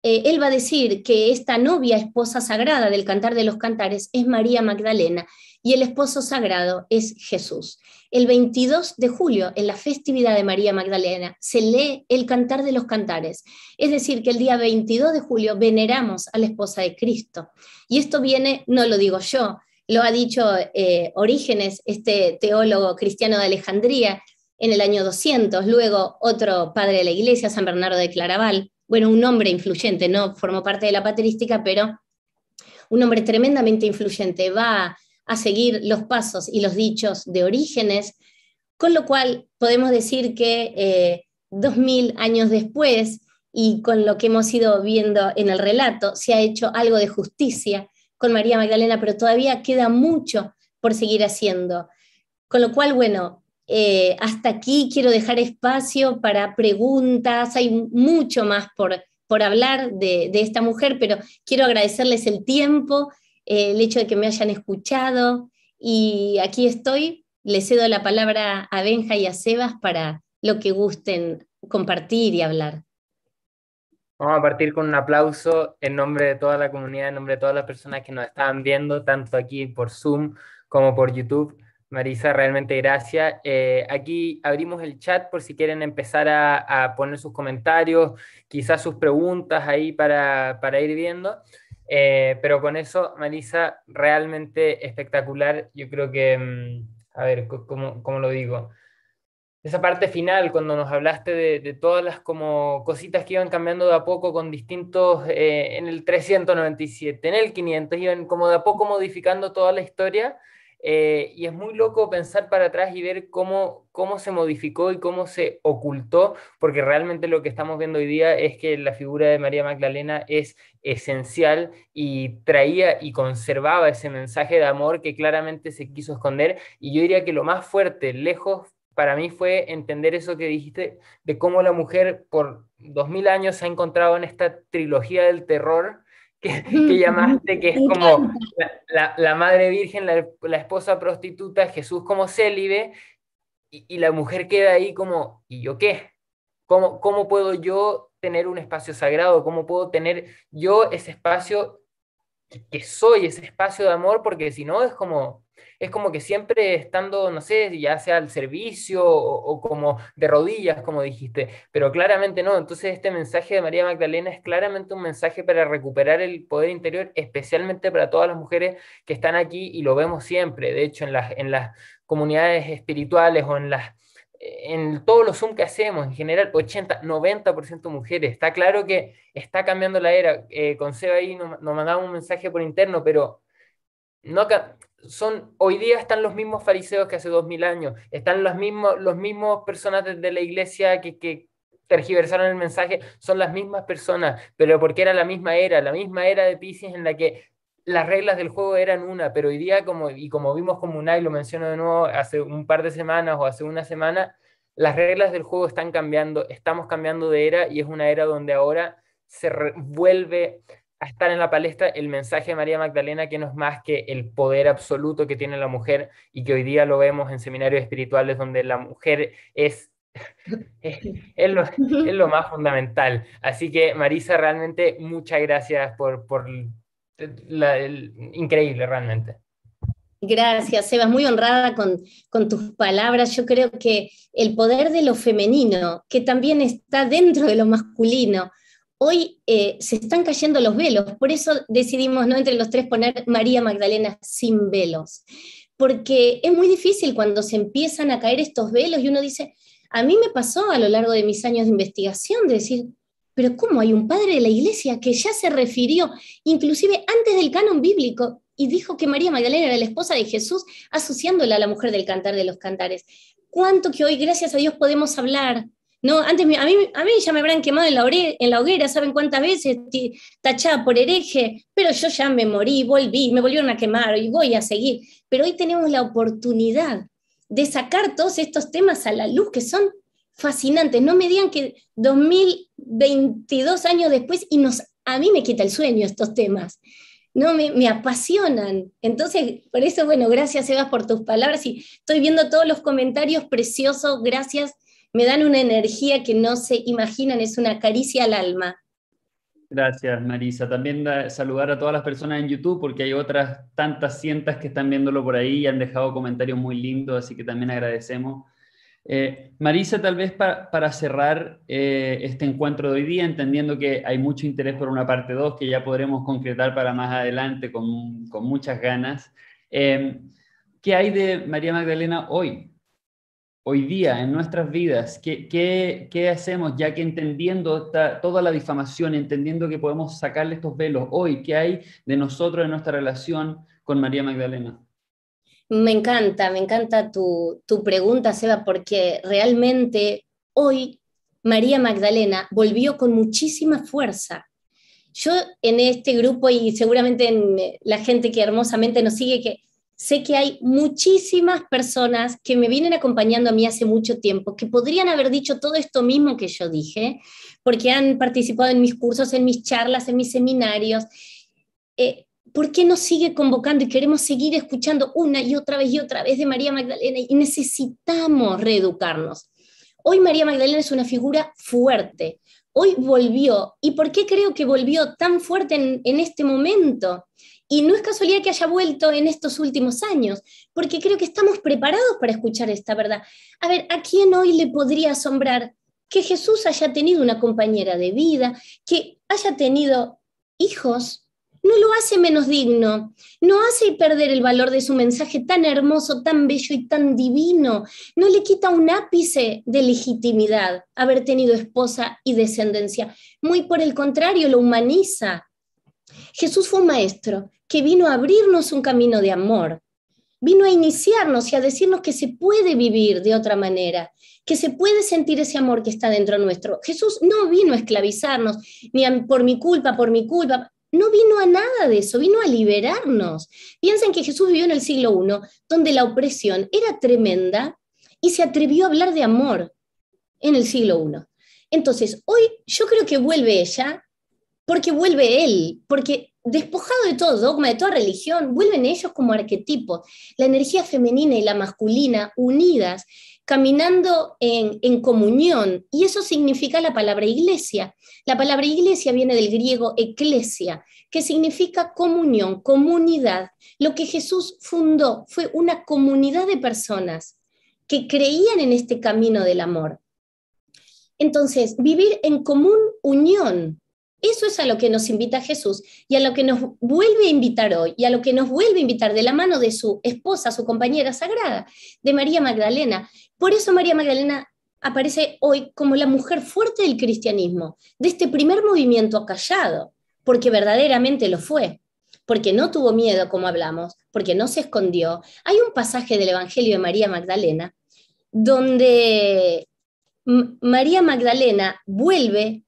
eh, él va a decir que esta novia esposa sagrada del Cantar de los Cantares es María Magdalena y el esposo sagrado es Jesús. El 22 de julio, en la festividad de María Magdalena, se lee el Cantar de los Cantares. Es decir, que el día 22 de julio veneramos a la esposa de Cristo. Y esto viene, no lo digo yo, lo ha dicho eh, Orígenes, este teólogo cristiano de Alejandría, en el año 200, luego otro padre de la iglesia, San Bernardo de Claraval bueno, un hombre influyente, no formó parte de la patrística, pero un hombre tremendamente influyente, va a seguir los pasos y los dichos de Orígenes, con lo cual podemos decir que eh, dos mil años después, y con lo que hemos ido viendo en el relato, se ha hecho algo de justicia con María Magdalena, pero todavía queda mucho por seguir haciendo. Con lo cual, bueno, eh, hasta aquí quiero dejar espacio para preguntas. Hay mucho más por, por hablar de, esta mujer, pero quiero agradecerles el tiempo, eh, el hecho de que me hayan escuchado. Y aquí estoy. Le cedo la palabra a Benja y a Sebas para lo que gusten compartir y hablar. Vamos a partir con un aplauso en nombre de toda la comunidad, en nombre de todas las personas que nos están viendo, tanto aquí por Zoom como por YouTube. Marisa, realmente gracias. Eh, aquí abrimos el chat por si quieren empezar a, poner sus comentarios, quizás sus preguntas ahí para, para ir viendo. Eh, pero con eso, Marisa, realmente espectacular. Yo creo que, mm, a ver, ¿cómo, cómo lo digo? Esa parte final, cuando nos hablaste de, todas las como cositas que iban cambiando de a poco con distintos, eh, en el 397, en el 500, iban como de a poco modificando toda la historia eh, y es muy loco pensar para atrás y ver cómo, cómo se modificó y cómo se ocultó, porque realmente lo que estamos viendo hoy día es que la figura de María Magdalena es esencial y traía y conservaba ese mensaje de amor que claramente se quiso esconder. Y yo diría que lo más fuerte, lejos para mí fue entender eso que dijiste de cómo la mujer por dos mil años se ha encontrado en esta trilogía del terror que, llamaste, que es como la, madre virgen, la, esposa prostituta, Jesús como célibe, y, la mujer queda ahí como, ¿y yo qué? ¿Cómo, ¿Cómo puedo yo tener un espacio sagrado? ¿Cómo puedo tener yo ese espacio que soy, ese espacio de amor? Porque si no es como, es como que siempre estando, no sé, ya sea al servicio o, como de rodillas, como dijiste, pero claramente no. Entonces este mensaje de María Magdalena es claramente un mensaje para recuperar el poder interior, especialmente para todas las mujeres que están aquí y lo vemos siempre, de hecho, en las, en las comunidades espirituales o en las en todos los Zoom que hacemos, en general 80, 90% mujeres. Está claro que está cambiando la era. Eh, ahí nos, nos mandaba un mensaje por interno, pero no, son, hoy día están los mismos fariseos que hace dos mil años, están los mismos, los mismos personas desde la iglesia que, tergiversaron el mensaje, son las mismas personas, pero porque era la misma era, la misma era de Pisces en la que las reglas del juego eran una, pero hoy día, como, y como vimos como y lo menciono de nuevo hace un par de semanas o hace una semana, las reglas del juego están cambiando, estamos cambiando de era y es una era donde ahora se vuelve estar en la palestra el mensaje de María Magdalena, que no es más que el poder absoluto que tiene la mujer y que hoy día lo vemos en seminarios espirituales donde la mujer es, es, lo, más fundamental. Así que Marisa, realmente muchas gracias por, la, increíble, realmente. Gracias, Sebas, muy honrada con, con, tus palabras. Yo creo que el poder de lo femenino, que también está dentro de lo masculino, hoy eh, se están cayendo los velos, por eso decidimos no entre los tres poner María Magdalena sin velos, porque es muy difícil cuando se empiezan a caer estos velos y uno dice, a mí me pasó a lo largo de mis años de investigación de decir, pero ¿cómo hay un padre de la iglesia que ya se refirió, inclusive antes del canon bíblico, y dijo que María Magdalena era la esposa de Jesús, asociándola a la mujer del cantar de los cantares? ¿Cuánto que hoy, gracias a Dios, podemos hablar no, antes a mí, a mí ya me habrán quemado en la, hoguera, ¿saben cuántas veces? Tachada por hereje, pero yo ya me morí, volví, me volvieron a quemar y voy a seguir. Pero hoy tenemos la oportunidad de sacar todos estos temas a la luz que son fascinantes. No me digan que 2022 años después y nos, a mí me quita el sueño estos temas. No, me, me, apasionan. Entonces, por eso, bueno, gracias, Eva, por tus palabras. Y estoy viendo todos los comentarios preciosos. Gracias me dan una energía que no se imaginan, es una caricia al alma. Gracias, Marisa. También eh, saludar a todas las personas en YouTube, porque hay otras tantas cientas que están viéndolo por ahí y han dejado comentarios muy lindos, así que también agradecemos. Eh, Marisa, tal vez para, cerrar eh, este encuentro de hoy día, entendiendo que hay mucho interés por una parte 2 que ya podremos concretar para más adelante con, muchas ganas, ¿qué hay de María Magdalena hoy? hoy día en nuestras vidas? ¿Qué, hacemos ya que entendiendo toda la difamación, entendiendo que podemos sacarle estos velos hoy, qué hay de nosotros en nuestra relación con María Magdalena? Me encanta, me encanta tu, tu pregunta, Seba, porque realmente hoy María Magdalena volvió con muchísima fuerza. Yo en este grupo y seguramente en eh, la gente que hermosamente nos sigue, que sé que hay muchísimas personas que me vienen acompañando a mí hace mucho tiempo, que podrían haber dicho todo esto mismo que yo dije, porque han participado en mis cursos, en mis charlas, en mis seminarios. Eh, ¿Por qué nos sigue convocando y queremos seguir escuchando una y otra vez y otra vez de María Magdalena? Y necesitamos reeducarnos. Hoy María Magdalena es una figura fuerte. Hoy volvió. ¿Y por qué creo que volvió tan fuerte en este momento? Y no es casualidad que haya vuelto en estos últimos años, porque creo que estamos preparados para escuchar esta verdad. A ver, ¿a quién hoy le podría asombrar que Jesús haya tenido una compañera de vida, que haya tenido hijos? No lo hace menos digno, no hace perder el valor de su mensaje tan hermoso, tan bello y tan divino, no le quita un ápice de legitimidad haber tenido esposa y descendencia, muy por el contrario, lo humaniza, Jesús fue un maestro que vino a abrirnos un camino de amor, vino a iniciarnos y a decirnos que se puede vivir de otra manera, que se puede sentir ese amor que está dentro nuestro. Jesús no vino a esclavizarnos, ni por mi culpa, por mi culpa. No vino a nada de eso, vino a liberarnos. Piensen que Jesús vivió en el siglo I, donde la opresión era tremenda y se atrevió a hablar de amor en el siglo I. Entonces, hoy yo creo que vuelve ella porque vuelve él, porque despojado de todo dogma, de toda religión, vuelven ellos como arquetipos, la energía femenina y la masculina unidas, caminando en, en, comunión. Y eso significa la palabra iglesia. La palabra iglesia viene del griego eclesia, que significa comunión, comunidad. Lo que Jesús fundó fue una comunidad de personas que creían en este camino del amor. Entonces, vivir en común unión, eso es a lo que nos invita Jesús y a lo que nos vuelve a invitar hoy y a lo que nos vuelve a invitar de la mano de su esposa, su compañera sagrada, de María Magdalena. Por eso María Magdalena aparece hoy como la mujer fuerte del cristianismo, de este primer movimiento callado, porque verdaderamente lo fue, porque no tuvo miedo, como hablamos, porque no se escondió. Hay un pasaje del Evangelio de María Magdalena donde María Magdalena vuelve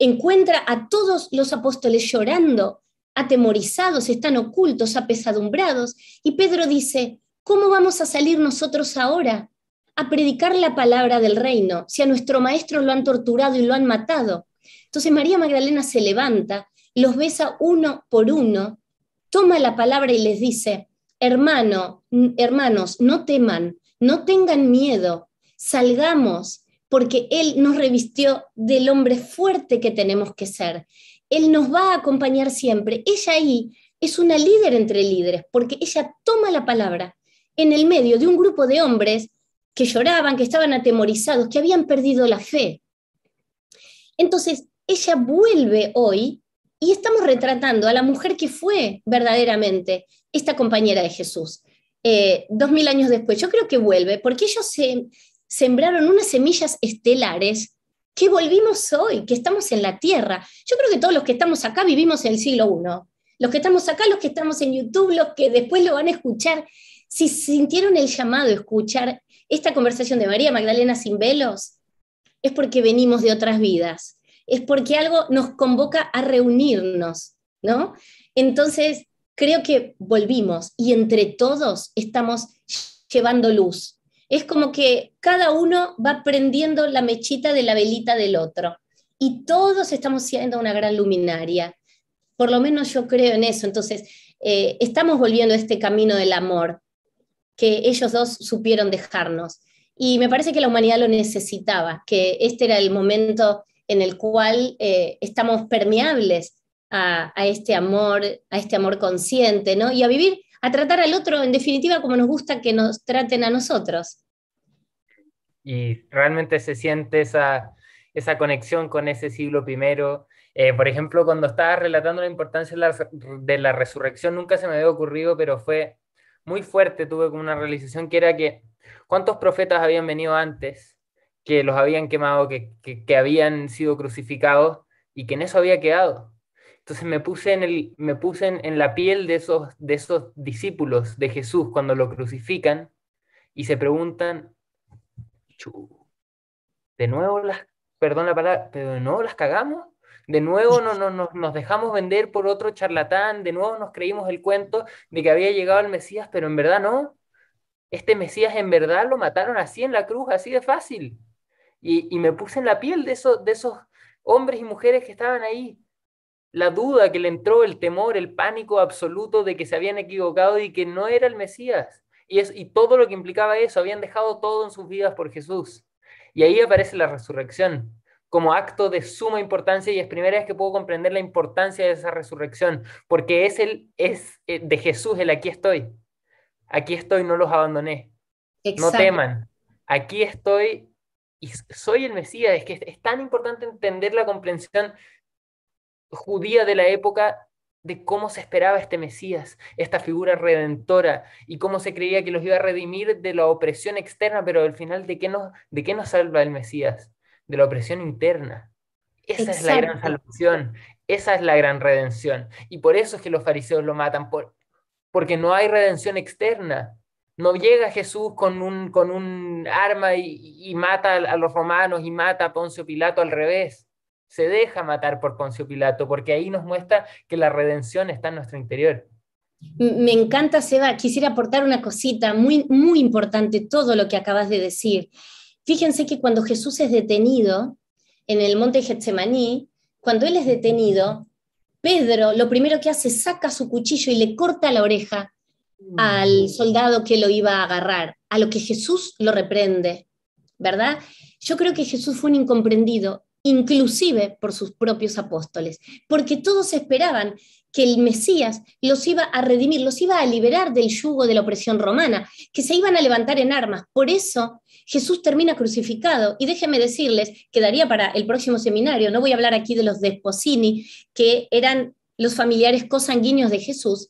encuentra a todos los apóstoles llorando, atemorizados, están ocultos, apesadumbrados, y Pedro dice, ¿cómo vamos a salir nosotros ahora a predicar la palabra del reino si a nuestro maestro lo han torturado y lo han matado? Entonces María Magdalena se levanta, los besa uno por uno, toma la palabra y les dice, hermano, hermanos, no teman, no tengan miedo, salgamos, porque Él nos revistió del hombre fuerte que tenemos que ser. Él nos va a acompañar siempre. Ella ahí es una líder entre líderes, porque ella toma la palabra en el medio de un grupo de hombres que lloraban, que estaban atemorizados, que habían perdido la fe. Entonces, ella vuelve hoy y estamos retratando a la mujer que fue verdaderamente esta compañera de Jesús. Eh, dos mil años después, yo creo que vuelve, porque ellos se, sembraron unas semillas estelares que volvimos hoy, que estamos en la Tierra. Yo creo que todos los que estamos acá vivimos en el siglo I. Los que estamos acá, los que estamos en YouTube, los que después lo van a escuchar. Si sintieron el llamado a escuchar esta conversación de María Magdalena sin velos, es porque venimos de otras vidas, es porque algo nos convoca a reunirnos, ¿no? Entonces, creo que volvimos y entre todos estamos llevando luz, es como que cada uno va prendiendo la mechita de la velita del otro y todos estamos siendo una gran luminaria. Por lo menos yo creo en eso. Entonces, eh, estamos volviendo a este camino del amor que ellos dos supieron dejarnos. Y me parece que la humanidad lo necesitaba, que este era el momento en el cual eh, estamos permeables a, este amor, a este amor consciente, ¿no? Y a vivir a tratar al otro, en definitiva, como nos gusta que nos traten a nosotros. Y realmente se siente esa, esa conexión con ese siglo primero. Eh, por ejemplo, cuando estaba relatando la importancia de la, resurrección, nunca se me había ocurrido, pero fue muy fuerte, tuve como una realización que era que cuántos profetas habían venido antes, que los habían quemado, que habían sido crucificados y que en eso había quedado. Entonces me puse en, el, me en, la piel de esos, de esos discípulos de Jesús cuando lo crucifican y se preguntan, de nuevo las, la pero las cagamos, de nuevo no, nos dejamos vender por otro charlatán, de nuevo nos creímos el cuento de que había llegado el Mesías, pero en verdad no. Este Mesías en verdad lo mataron así en la cruz, así de fácil. Y, me puse en la piel de, esos, de esos hombres y mujeres que estaban ahí la duda que le entró, el temor, el pánico absoluto de que se habían equivocado y que no era el Mesías. Y, todo lo que implicaba eso, habían dejado todo en sus vidas por Jesús. Y ahí aparece la resurrección como acto de suma importancia y es primera vez que puedo comprender la importancia de esa resurrección, porque es el es eh, de Jesús el aquí estoy. Aquí estoy, no los abandoné. No teman. Aquí estoy y soy el Mesías, es que es tan importante entender la comprensión judía de la época de cómo se esperaba este Mesías, esta figura redentora, y cómo se creía que los iba a redimir de la opresión externa, pero al final, ¿de qué nos, de qué nos salva el Mesías? De la opresión interna. Esa es la gran salvación, esa es la gran redención. Y por eso es que los fariseos lo matan, porque no hay redención externa. No llega Jesús con un, con un arma y mata a los romanos y mata a Poncio Pilato al revés se deja matar por Poncio Pilato, porque ahí nos muestra que la redención está en nuestro interior. Me encanta, Seba. Quisiera aportar una cosita muy, muy importante, todo lo que acabas de decir. Fíjense que cuando Jesús es detenido en el monte Getsemaní, cuando él es detenido, Pedro lo primero que hace saca su cuchillo y le corta la oreja al mm. soldado que lo iba a agarrar, a lo que Jesús lo reprende, ¿verdad? Yo creo que Jesús fue un incomprendido inclusive por sus propios apóstoles, porque todos esperaban que el Mesías los iba a redimir, los iba a liberar del yugo de la opresión romana, que se iban a levantar en armas. Por eso Jesús termina crucificado. Y déjenme decirles, quedaría para el próximo seminario, no voy a hablar aquí de los Desposini, que eran los familiares cosanguíneos de Jesús,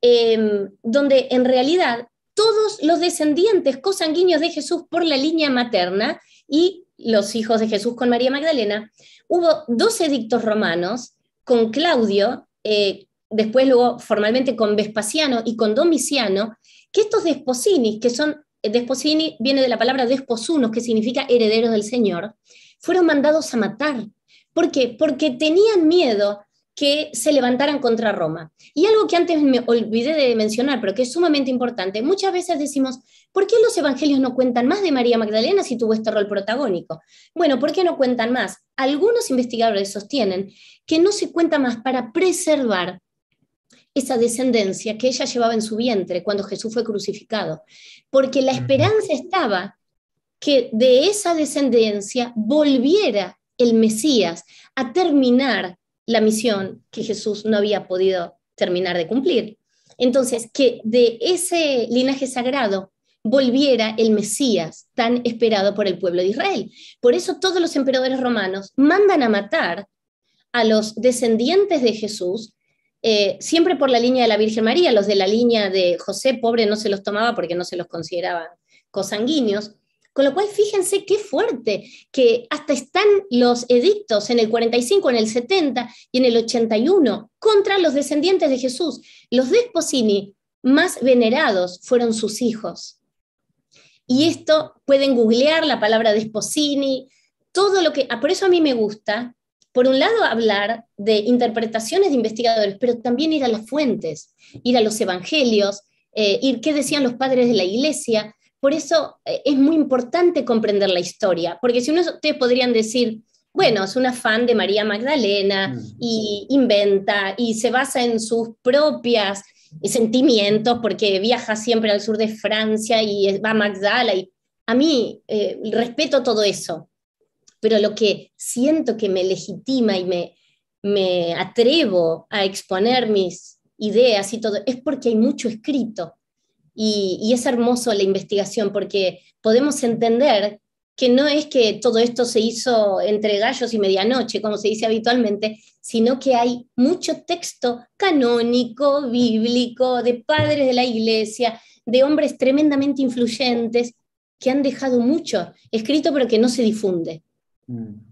em, donde en realidad todos los descendientes cosanguíneos de Jesús por la línea materna y los hijos de Jesús con María Magdalena, hubo dos edictos romanos con Claudio, eh, después luego formalmente con Vespasiano y con Domiciano, que estos desposinis, que son, eh, desposini viene de la palabra desposunos, que significa herederos del Señor, fueron mandados a matar. ¿Por qué? Porque tenían miedo que se levantaran contra Roma. Y algo que antes me olvidé de mencionar, pero que es sumamente importante, muchas veces decimos, ¿por qué los evangelios no cuentan más de María Magdalena si tuvo este rol protagónico? Bueno, ¿por qué no cuentan más? Algunos investigadores sostienen que no se cuenta más para preservar esa descendencia que ella llevaba en su vientre cuando Jesús fue crucificado, porque la esperanza estaba que de esa descendencia volviera el Mesías a terminar la misión que Jesús no había podido terminar de cumplir. Entonces, que de ese linaje sagrado volviera el Mesías tan esperado por el pueblo de Israel. Por eso todos los emperadores romanos mandan a matar a los descendientes de Jesús, eh, siempre por la línea de la Virgen María, los de la línea de José, pobre, no se los tomaba porque no se los consideraban cosanguíneos, con lo cual, fíjense qué fuerte, que hasta están los edictos en el 45, en el 70 y en el 81 contra los descendientes de Jesús. Los Desposini más venerados fueron sus hijos. Y esto pueden googlear la palabra Desposini, todo lo que... Ah, por eso a mí me gusta, por un lado, hablar de interpretaciones de investigadores, pero también ir a las fuentes, ir a los evangelios, eh, ir qué decían los padres de la iglesia, por eso eh, es muy importante comprender la historia, porque si uno, ustedes podrían decir, bueno, es una fan de María Magdalena mm. y inventa y se basa en sus propias sentimientos porque viaja siempre al sur de Francia y va a Magdala. Y a mí eh, respeto todo eso, pero lo que siento que me legitima y me, me atrevo a exponer mis ideas y todo es porque hay mucho escrito. Y, es hermoso la investigación porque podemos entender que no es que todo esto se hizo entre gallos y medianoche, como se dice habitualmente, sino que hay mucho texto canónico, bíblico, de padres de la iglesia, de hombres tremendamente influyentes que han dejado mucho escrito pero que no se difunde. Mm.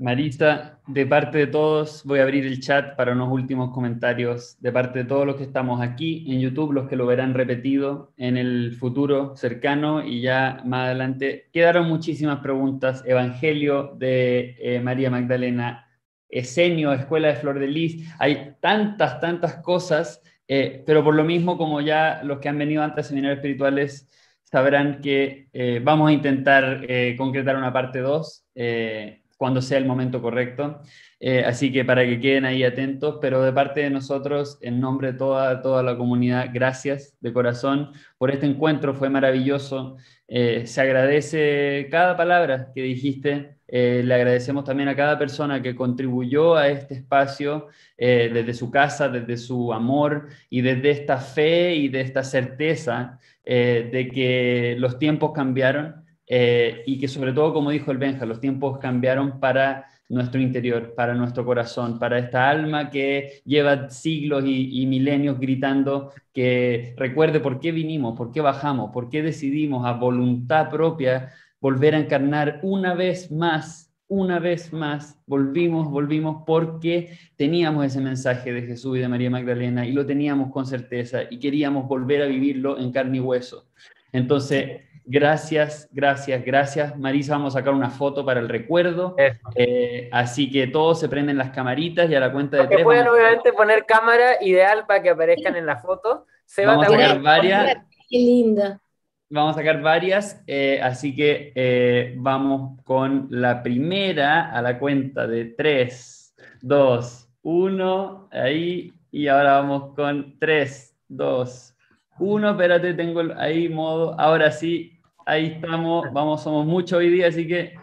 Marisa, de parte de todos, voy a abrir el chat para unos últimos comentarios. De parte de todos los que estamos aquí en YouTube, los que lo verán repetido en el futuro cercano y ya más adelante. Quedaron muchísimas preguntas. Evangelio de eh, María Magdalena, Esenio, Escuela de Flor de Lis. Hay tantas, tantas cosas, eh, pero por lo mismo, como ya los que han venido antes a seminarios espirituales sabrán que eh, vamos a intentar concretar una parte 2 cuando sea el momento correcto. Eh, así que para que queden ahí atentos, pero de parte de nosotros, en nombre de toda, toda la comunidad, gracias de corazón por este encuentro, fue maravilloso. Eh, se agradece cada palabra que dijiste, eh, le agradecemos también a cada persona que contribuyó a este espacio desde su casa, desde su amor y desde esta fe y de esta certeza de que los tiempos cambiaron eh, y que sobre todo, como dijo el Benja, los tiempos cambiaron para nuestro interior, para nuestro corazón, para esta alma que lleva siglos y, y, milenios gritando que recuerde por qué vinimos, por qué bajamos, por qué decidimos a voluntad propia volver a encarnar una vez más, una vez más, volvimos, volvimos porque teníamos ese mensaje de Jesús y de María Magdalena y lo teníamos con certeza y queríamos volver a vivirlo en carne y hueso. Entonces, Gracias, gracias, gracias. Marisa, vamos a sacar una foto para el recuerdo. Eh, así que todos se prenden las camaritas y a la cuenta de tres. Pueden obviamente poner cámara ideal para que aparezcan en la foto. Se van a sacar varias. Qué linda. Vamos a sacar varias, eh, así que eh, vamos con la primera a la cuenta de tres, dos, uno, ahí. Y ahora vamos con tres, dos, uno, espérate, tengo ahí modo. Ahora sí, ahí estamos. Vamos, somos muchos hoy día, así que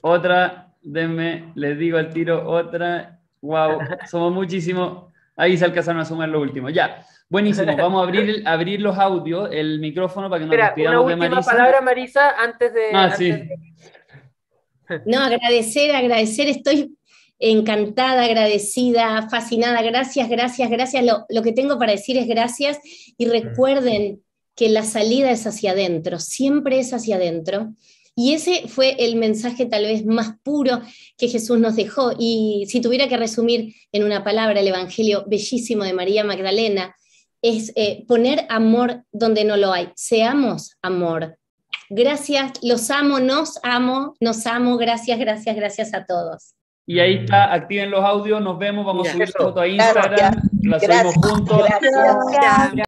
otra, denme, les digo al tiro, otra. Wow, somos muchísimos. Ahí se alcanzaron a sumar lo último. Ya, buenísimo. Vamos a abrir, abrir los audios, el micrófono para que nos despidamos de Marisa. Una palabra, Marisa, antes de. Ah, sí. No, agradecer, agradecer. Estoy encantada, agradecida, fascinada. Gracias, gracias, gracias. Lo, que tengo para decir es gracias y recuerden que la salida es hacia adentro, siempre es hacia adentro. Y ese fue el mensaje tal vez más puro que Jesús nos dejó. Y si tuviera que resumir en una palabra el Evangelio bellísimo de María Magdalena, es eh, poner amor donde no lo hay. Seamos amor. Gracias, los amo, nos amo, nos amo. Gracias, gracias, gracias a todos. Y ahí está, mm. activen los audios, nos vemos, vamos a subir foto a Instagram, la subimos juntos.